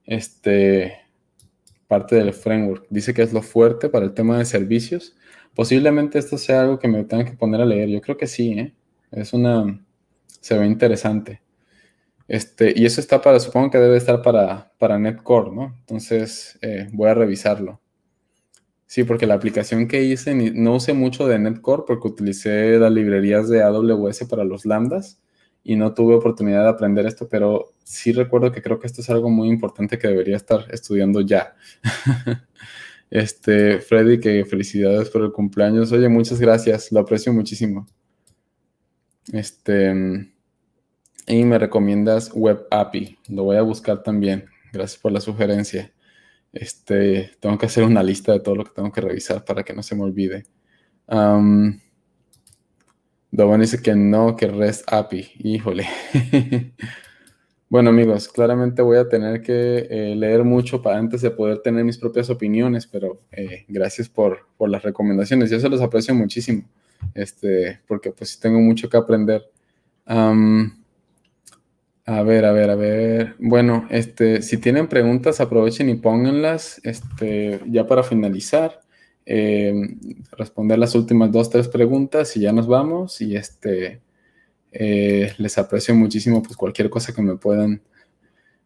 S1: Este, parte del framework. Dice que es lo fuerte para el tema de servicios. Posiblemente esto sea algo que me tenga que poner a leer. Yo creo que sí, ¿eh? Es una... Se ve interesante. Este, y eso está para, supongo que debe estar para, para Netcore, ¿no? Entonces eh, voy a revisarlo. Sí, porque la aplicación que hice no usé mucho de Netcore porque utilicé las librerías de AWS para los lambdas y no tuve oportunidad de aprender esto, pero sí recuerdo que creo que esto es algo muy importante que debería estar estudiando ya. este, Freddy, que felicidades por el cumpleaños. Oye, muchas gracias, lo aprecio muchísimo. Este, y me recomiendas Web API, lo voy a buscar también. Gracias por la sugerencia. Este, tengo que hacer una lista de todo lo que tengo que revisar para que no se me olvide. Dobon dice que no, que REST API. Híjole. bueno, amigos, claramente voy a tener que eh, leer mucho para antes de poder tener mis propias opiniones, pero eh, gracias por, las recomendaciones. Yo se los aprecio muchísimo, este, porque pues tengo mucho que aprender. a ver, a ver, a ver. Bueno, este, si tienen preguntas, aprovechen y pónganlas este, ya para finalizar. Em, responder las últimas dos, tres preguntas y ya nos vamos. Y este, eh, les aprecio muchísimo pues cualquier cosa que me puedan,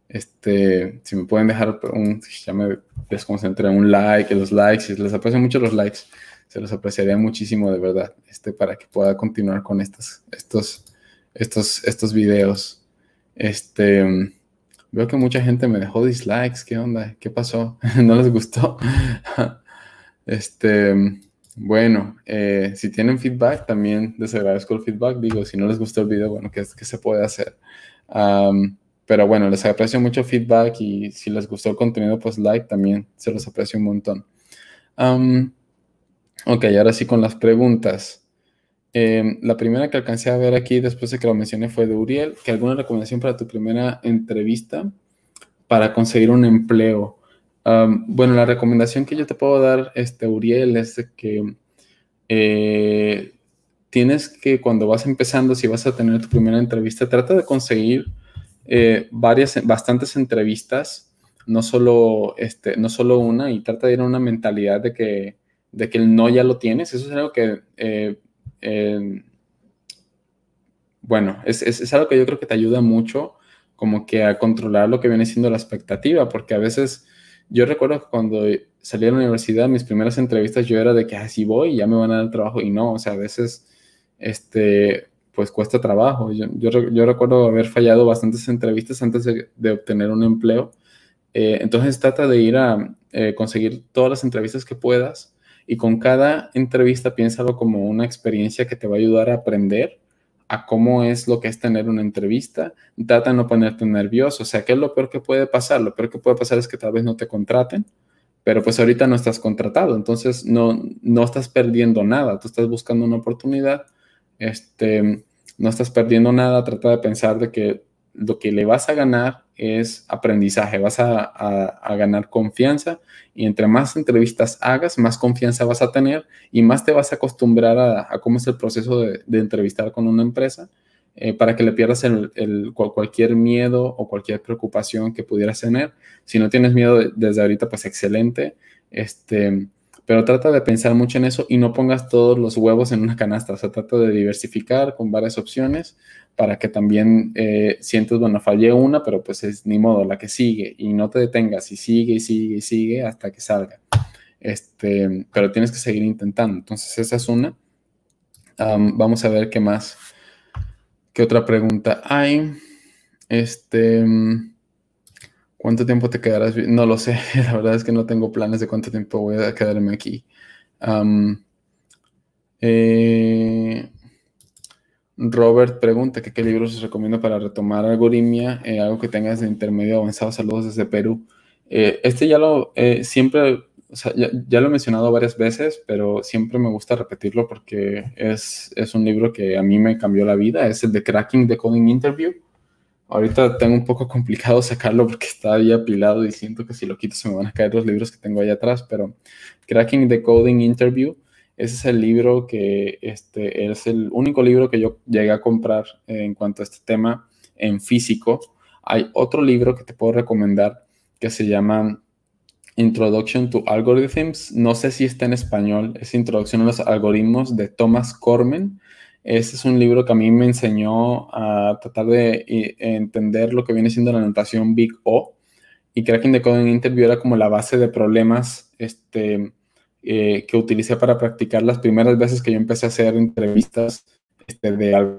S1: este, si me pueden dejar un, ya me desconcentré, un like, los likes, les aprecio mucho los likes, se los apreciaría muchísimo de verdad, este, para que pueda continuar con estas, estos, estos, estos videos. Este, veo que mucha gente me dejó dislikes, ¿qué onda? ¿Qué pasó? ¿No les gustó? Este, bueno, eh, si tienen feedback, también les agradezco el feedback. Digo, si no les gustó el video, bueno, ¿qué, se puede hacer? pero bueno, les aprecio mucho feedback y si les gustó el contenido, pues like también, se los aprecio un montón. ok, ahora sí con las preguntas. Em, la primera que alcancé a ver aquí después de que lo mencioné fue de Uriel, que alguna recomendación para tu primera entrevista para conseguir un empleo bueno, la recomendación que yo te puedo dar, este, Uriel, es que eh, tienes que cuando vas empezando, si vas a tener tu primera entrevista, trata de conseguir eh, varias, bastantes entrevistas, no solo, este, no una, y trata de ir a una mentalidad de que, de que el no ya lo tienes. Eso es algo que, eh, bueno, es, es algo que yo creo que te ayuda mucho como que a controlar lo que viene siendo la expectativa, porque a veces yo recuerdo que cuando salí de la universidad, mis primeras entrevistas yo era de que así ah, voy, ya me van a dar trabajo y no, o sea, a veces, este, pues cuesta trabajo. Yo, recuerdo haber fallado bastantes entrevistas antes de, obtener un empleo. Eh, entonces trata de ir a eh, conseguir todas las entrevistas que puedas y con cada entrevista piénsalo como una experiencia que te va a ayudar a aprender a cómo es lo que es tener una entrevista, trata de no ponerte nervioso, o sea, ¿qué es lo peor que puede pasar? Lo peor que puede pasar es que tal vez no te contraten, pero pues ahorita no estás contratado, entonces no, no estás perdiendo nada, tú estás buscando una oportunidad, este, no estás perdiendo nada, trata de pensar de que lo que le vas a ganar es aprendizaje, vas a, ganar confianza y entre más entrevistas hagas, más confianza vas a tener y más te vas a acostumbrar a, cómo es el proceso de, entrevistar con una empresa eh, para que le pierdas cualquier miedo o cualquier preocupación que pudieras tener. Si no tienes miedo desde ahorita, pues excelente. Este, pero trata de pensar mucho en eso y no pongas todos los huevos en una canasta, o sea, trata de diversificar con varias opciones para que también eh, sientas, bueno, fallé una, pero pues es ni modo, la que sigue y no te detengas y sigue y sigue y sigue hasta que salga. Este, pero tienes que seguir intentando. Entonces, esa es una. vamos a ver qué más, qué otra pregunta hay. Este... ¿Cuánto tiempo te quedarás? No lo sé. La verdad es que no tengo planes de cuánto tiempo voy a quedarme aquí. Eh, Robert pregunta qué libros os recomiendo para retomar algoritmia, eh, algo que tengas de intermedio avanzado. Saludos desde Perú. Eh, este ya lo siempre, lo he mencionado varias veces, pero siempre me gusta repetirlo porque es, es un libro que a mí me cambió la vida. Es el de Cracking the Coding Interview. Ahorita tengo un poco complicado sacarlo porque está ahí apilado y siento que si lo quito se me van a caer los libros que tengo ahí atrás, pero Cracking the Coding Interview, ese es el libro que este, es el único libro que yo llegué a comprar en cuanto a este tema en físico. Hay otro libro que te puedo recomendar que se llama Introduction to Algorithms. No sé si está en español, es Introducción a los Algoritmos de Thomas Cormen. Este es un libro que a mí me enseñó a tratar de eh, entender lo que viene siendo la notación Big O. Y Cracking the Code Interview era como la base de problemas este, eh, que utilicé para practicar las primeras veces que yo empecé a hacer entrevistas este, de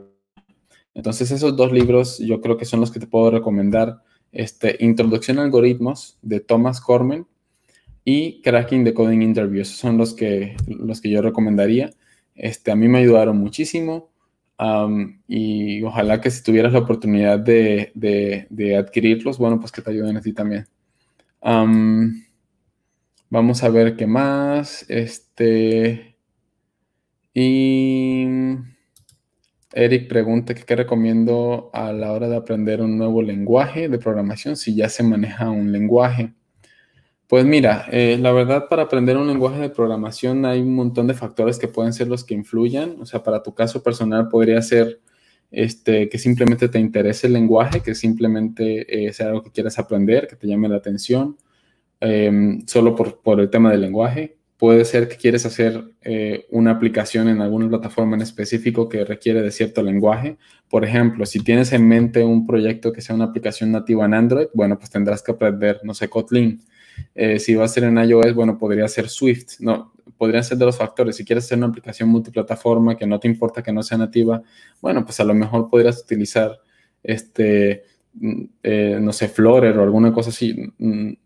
S1: Entonces, esos dos libros yo creo que son los que te puedo recomendar. Este, Introducción a Algoritmos de Thomas Cormen y Cracking the Coding Interviews. Son los que, los que yo recomendaría. Este, a mí me ayudaron muchísimo y ojalá que si tuvieras la oportunidad de, adquirirlos, bueno, pues que te ayuden a ti también. vamos a ver qué más. Este. Y. Eric pregunta qué recomiendo a la hora de aprender un nuevo lenguaje de programación si ya se maneja un lenguaje. Pues mira, eh, la verdad para aprender un lenguaje de programación hay un montón de factores que pueden ser los que influyan. O sea, para tu caso personal podría ser este, que simplemente te interese el lenguaje, que simplemente eh, sea algo que quieras aprender, que te llame la atención, em, solo por, por, el tema del lenguaje. Puede ser que quieres hacer eh, una aplicación en alguna plataforma en específico que requiere de cierto lenguaje. Por ejemplo, si tienes en mente un proyecto que sea una aplicación nativa en Android, bueno, pues tendrás que aprender, no sé, Kotlin eh, si va a ser en iOS, bueno, podría ser Swift, no, podrían ser de los factores. Si quieres hacer una aplicación multiplataforma que no te importa que no sea nativa, bueno, pues a lo mejor podrías utilizar, este, mm, eh, no sé, Flutter o alguna cosa así. Mm, mm,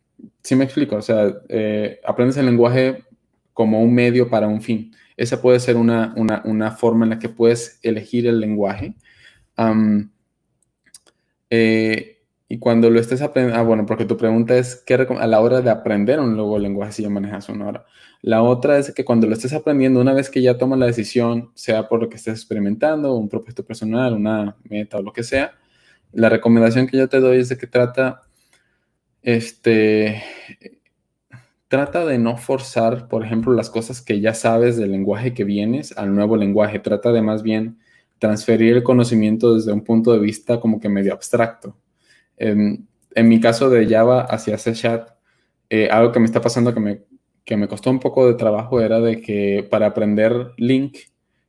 S1: sí me explico, o sea, eh, aprendes el lenguaje como un medio para un fin. Esa puede ser una, una, una forma en la que puedes elegir el lenguaje. Um, y cuando lo estés aprendiendo, ah, bueno, porque tu pregunta es ¿qué a la hora de aprender un nuevo lenguaje si ya manejas una hora. La otra es que cuando lo estés aprendiendo, una vez que ya tomas la decisión, sea por lo que estés experimentando, un propósito personal, una meta o lo que sea, la recomendación que yo te doy es de que trata, este, trata de no forzar, por ejemplo, las cosas que ya sabes del lenguaje que vienes al nuevo lenguaje. Trata de más bien transferir el conocimiento desde un punto de vista como que medio abstracto Em, en, mi caso de Java hacia C Chat, eh, algo que me está pasando que me, que me costó un poco de trabajo era de que para aprender link,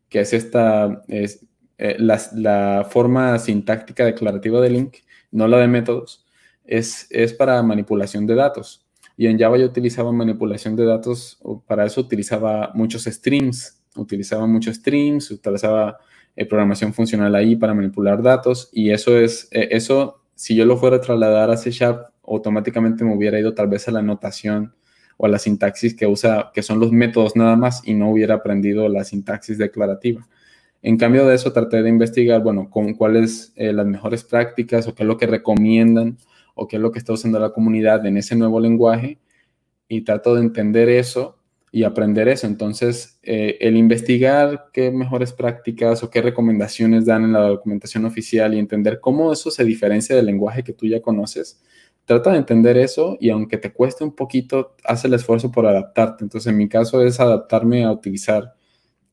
S1: que es esta, es, eh, la, la, forma sintáctica declarativa de link, no la de métodos, es, es para manipulación de datos. Y en Java yo utilizaba manipulación de datos, para eso utilizaba muchos streams, utilizaba muchos streams, utilizaba eh, programación funcional ahí para manipular datos, y eso es, eso si yo lo fuera a trasladar a C Sharp, automáticamente me hubiera ido tal vez a la notación o a la sintaxis que usa, que son los métodos nada más, y no hubiera aprendido la sintaxis declarativa. En cambio de eso, traté de investigar, bueno, con cuáles eh, las mejores prácticas o qué es lo que recomiendan o qué es lo que está usando la comunidad en ese nuevo lenguaje y trato de entender eso y aprender eso. Entonces, eh, el investigar qué mejores prácticas o qué recomendaciones dan en la documentación oficial y entender cómo eso se diferencia del lenguaje que tú ya conoces, trata de entender eso y aunque te cueste un poquito, haz el esfuerzo por adaptarte. Entonces, en mi caso es adaptarme a utilizar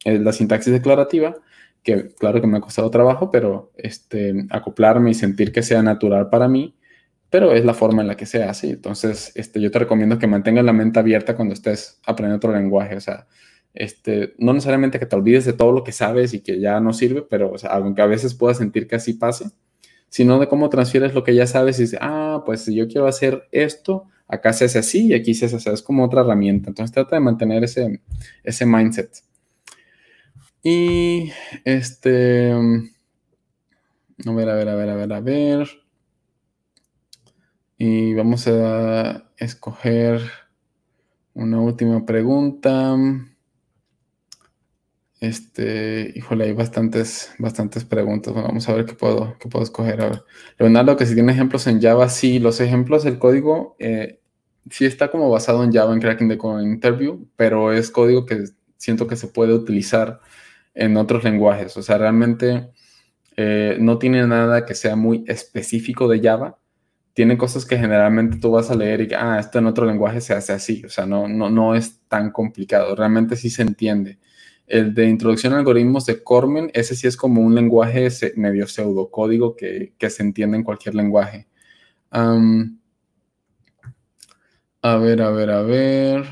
S1: eh, la sintaxis declarativa, que claro que me ha costado trabajo, pero este, acoplarme y sentir que sea natural para mí pero es la forma en la que se hace. Entonces, este, yo te recomiendo que mantengas la mente abierta cuando estés aprendiendo otro lenguaje. O sea, este, no necesariamente que te olvides de todo lo que sabes y que ya no sirve, pero o sea, aunque a veces puedas sentir que así pase, sino de cómo transfieres lo que ya sabes y dices, ah, pues si yo quiero hacer esto, acá se hace así y aquí se hace así. Es como otra herramienta. Entonces, trata de mantener ese, ese mindset. Y este. A ver, a ver, a ver, a ver, a ver. Y vamos a escoger una última pregunta. Este, híjole, hay bastantes, bastantes preguntas. vamos a ver qué puedo, qué puedo escoger Leonardo, que si tiene ejemplos en Java, sí, los ejemplos, el código, eh, sí está como basado en Java, en Cracking the Code, Interview, pero es código que siento que se puede utilizar en otros lenguajes. O sea, realmente eh, no tiene nada que sea muy específico de Java, tienen cosas que generalmente tú vas a leer y ah, esto en otro lenguaje se hace así, o sea, no, no, es tan complicado, realmente sí se entiende. El de introducción a algoritmos de Cormen, ese sí es como un lenguaje medio pseudocódigo que, que se entiende en cualquier lenguaje. a ver, a ver, a ver.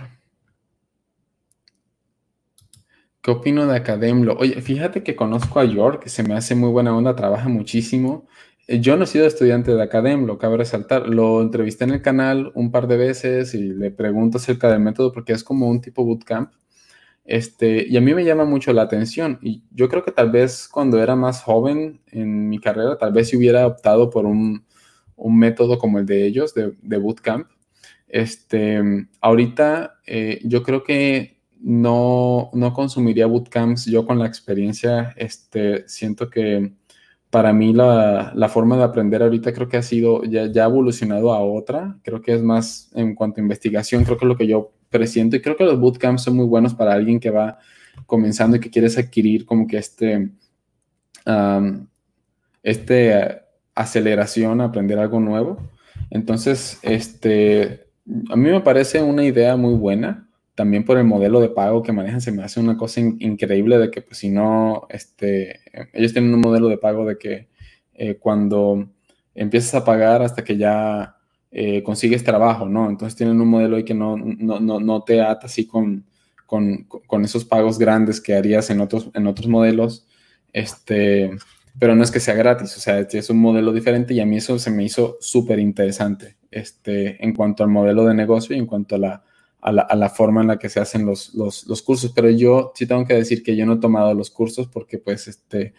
S1: ¿Qué opino de Academlo? Oye, fíjate que conozco a York, se me hace muy buena onda, trabaja muchísimo yo no he sido estudiante de Academ, lo cabe resaltar. Lo entrevisté en el canal un par de veces y le pregunto acerca del método porque es como un tipo bootcamp. Este, y a mí me llama mucho la atención. Y yo creo que tal vez cuando era más joven en mi carrera, tal vez si hubiera optado por un, método como el de ellos, de, bootcamp. Este, ahorita eh, yo creo que no, no consumiría bootcamps. Yo con la experiencia, este, siento que para mí la, forma de aprender ahorita creo que ha sido, ya, ha evolucionado a otra, creo que es más en cuanto a investigación, creo que es lo que yo presiento y creo que los bootcamps son muy buenos para alguien que va comenzando y que quieres adquirir como que este, este eh, aceleración a aprender algo nuevo. Entonces, este, a mí me parece una idea muy buena también por el modelo de pago que manejan, se me hace una cosa increíble de que, pues, si no, este, ellos tienen un modelo de pago de que eh, cuando empiezas a pagar hasta que ya eh, consigues trabajo, ¿no? Entonces tienen un modelo ahí que no, no, te ata así con, con, esos pagos grandes que harías en otros, en otros modelos, este, pero no es que sea gratis, o sea, es un modelo diferente y a mí eso se me hizo súper interesante este, en cuanto al modelo de negocio y en cuanto a la a la, forma en la que se hacen los, cursos, pero yo sí tengo que decir que yo no he tomado los cursos porque pues este,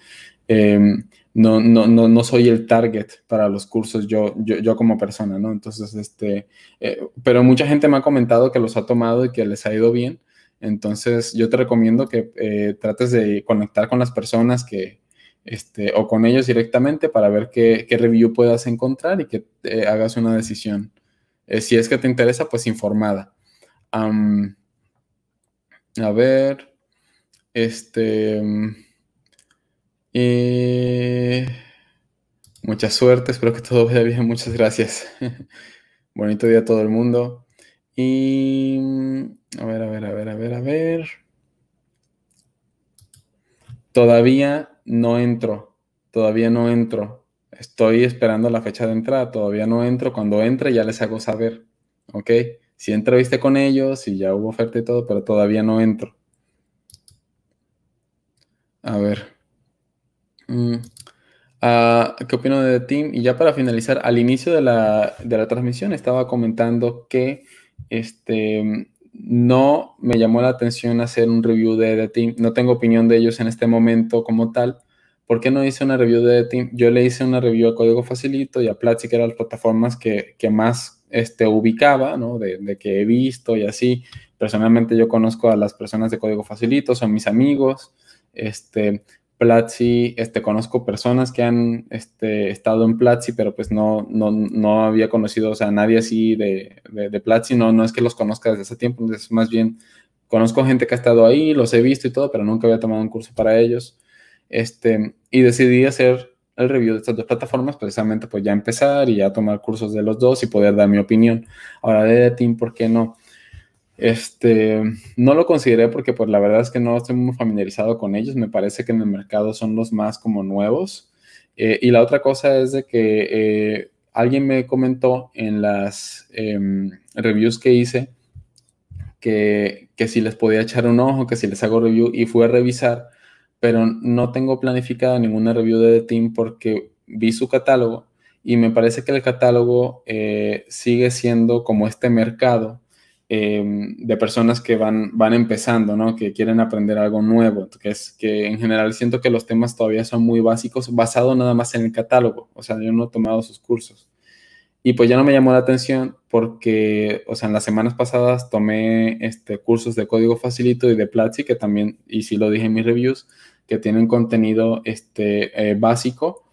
S1: em, no, no, soy el target para los cursos yo, yo, como persona, ¿no? Entonces, este, eh, pero mucha gente me ha comentado que los ha tomado y que les ha ido bien, entonces yo te recomiendo que eh, trates de conectar con las personas que, este, o con ellos directamente para ver qué, qué review puedas encontrar y que eh, hagas una decisión. si es que te interesa, pues informada a ver. Este. Y. Mucha suerte, espero que todo vaya bien, muchas gracias. Bonito día a todo el mundo. Y. A ver, a ver, a ver, a ver, a ver. Todavía no entro, todavía no entro. Estoy esperando la fecha de entrada, todavía no entro. Cuando entre ya les hago saber, ¿ok? si entrevisté con ellos y ya hubo oferta y todo, pero todavía no entro. A ver. Mm. Ah, ¿Qué opino de Team? Y ya para finalizar, al inicio de la, de la transmisión estaba comentando que este, no me llamó la atención hacer un review de The Team. No tengo opinión de ellos en este momento como tal, ¿Por qué no hice una review de Team? Yo le hice una review a Código Facilito y a Platzi, que eran las plataformas que, más este, ubicaba, ¿no? De, que he visto y así. Personalmente yo conozco a las personas de Código Facilito, son mis amigos. Este, Platzi, este, conozco personas que han este, estado en Platzi, pero pues no, no, había conocido, a nadie así de, de, Platzi. No, no es que los conozca desde hace tiempo, es más bien conozco gente que ha estado ahí, los he visto y todo, pero nunca había tomado un curso para ellos. Este, y decidí hacer el review de estas dos plataformas, precisamente pues ya empezar y ya tomar cursos de los dos y poder dar mi opinión. Ahora de Team, ¿por qué no? Este, no lo consideré porque pues la verdad es que no estoy muy familiarizado con ellos, me parece que en el mercado son los más como nuevos. Eh, y la otra cosa es de que eh, alguien me comentó en las em, reviews que hice que, que si les podía echar un ojo, que si les hago review y fui a revisar pero no tengo planificada ninguna review de The Team porque vi su catálogo y me parece que el catálogo eh, sigue siendo como este mercado em, de personas que van, van empezando, ¿no? Que quieren aprender algo nuevo, que es que en general siento que los temas todavía son muy básicos, basado nada más en el catálogo, o sea, yo no he tomado sus cursos. Y pues ya no me llamó la atención porque, o sea, en las semanas pasadas tomé este, cursos de código facilito y de Platzi, que también, y sí lo dije en mis reviews, que tienen contenido este, eh, básico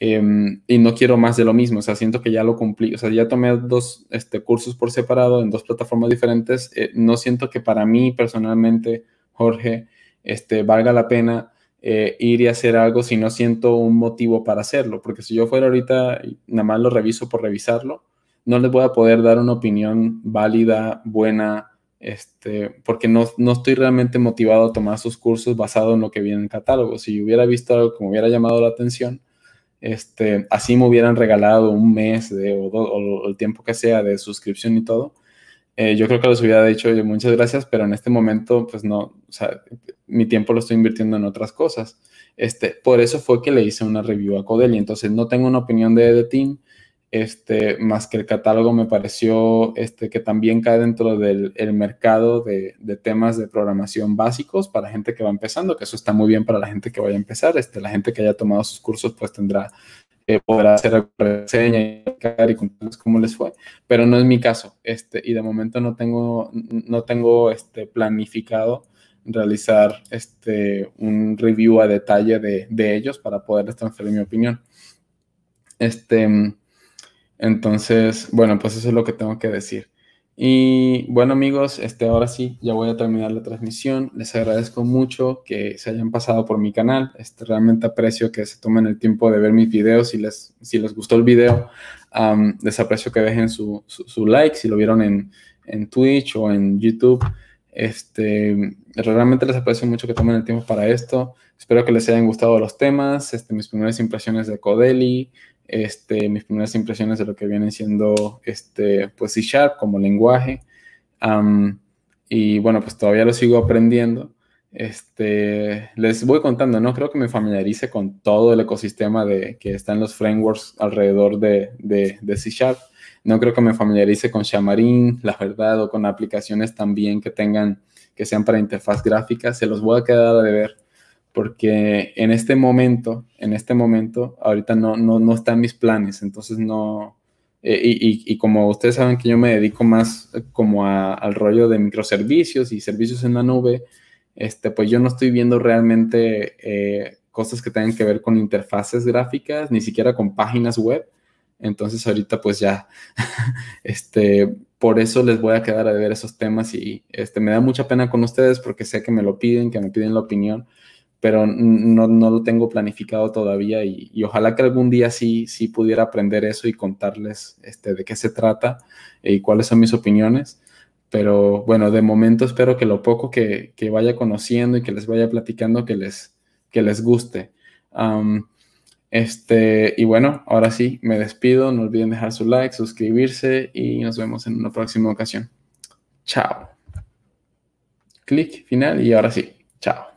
S1: em, y no quiero más de lo mismo, o sea, siento que ya lo cumplí, o sea, ya tomé dos este, cursos por separado en dos plataformas diferentes, eh, no siento que para mí personalmente, Jorge, este, valga la pena eh, ir y hacer algo si no siento un motivo para hacerlo, porque si yo fuera ahorita, nada más lo reviso por revisarlo, no les voy a poder dar una opinión válida, buena, este, porque no, estoy realmente motivado a tomar sus cursos basado en lo que viene en catálogo. Si hubiera visto algo que hubiera llamado la atención, este, así me hubieran regalado un mes de, o, el tiempo que sea de suscripción y todo. Eh, yo creo que les hubiera dicho muchas gracias, pero en este momento, pues no, o sea, mi tiempo lo estoy invirtiendo en otras cosas. Este, por eso fue que le hice una review a y Entonces, no tengo una opinión de The Team, este, más que el catálogo me pareció este, que también cae dentro del mercado de, temas de programación básicos para gente que va empezando, que eso está muy bien para la gente que vaya a empezar, este, la gente que haya tomado sus cursos pues tendrá, eh, podrá hacer reseña y, contarles cómo les fue, pero no es mi caso, este, y de momento no tengo, no tengo este, planificado realizar este, un review a detalle de, de ellos para poderles transferir mi opinión. Este, entonces, bueno, pues eso es lo que tengo que decir. Y bueno amigos, este, ahora sí, ya voy a terminar la transmisión. Les agradezco mucho que se hayan pasado por mi canal. Este, realmente aprecio que se tomen el tiempo de ver mis videos. Si les, gustó el video, les aprecio que dejen su, like si lo vieron en, Twitch o en YouTube. Este, realmente les aprecio mucho que tomen el tiempo para esto. Espero que les hayan gustado los temas, este, mis primeras impresiones de Codeli. Este, mis primeras impresiones de lo que viene siendo este, pues C Sharp como lenguaje. y bueno, pues todavía lo sigo aprendiendo. Este, les voy contando, no creo que me familiarice con todo el ecosistema de, que está en los frameworks alrededor de, C Sharp. No creo que me familiarice con Xamarin, la verdad, o con aplicaciones también que tengan, que sean para interfaz gráfica. Se los voy a quedar a ver porque en este momento, en este momento, ahorita no, no, no están mis planes, entonces no, eh, y, y, y, como ustedes saben que yo me dedico más eh, como al rollo de microservicios y servicios en la nube, este, pues yo no estoy viendo realmente eh, cosas que tengan que ver con interfaces gráficas, ni siquiera con páginas web, entonces ahorita pues ya, este, por eso les voy a quedar a ver esos temas y este, me da mucha pena con ustedes porque sé que me lo piden, que me piden la opinión, pero no, lo tengo planificado todavía y, ojalá que algún día sí, sí pudiera aprender eso y contarles este, de qué se trata e, y cuáles son mis opiniones. Pero bueno, de momento espero que lo poco que, vaya conociendo y que les vaya platicando, que les, que les guste. este, y bueno, ahora sí, me despido. No olviden dejar su like, suscribirse y nos vemos en una próxima ocasión. Chao. Clic final y ahora sí. Chao.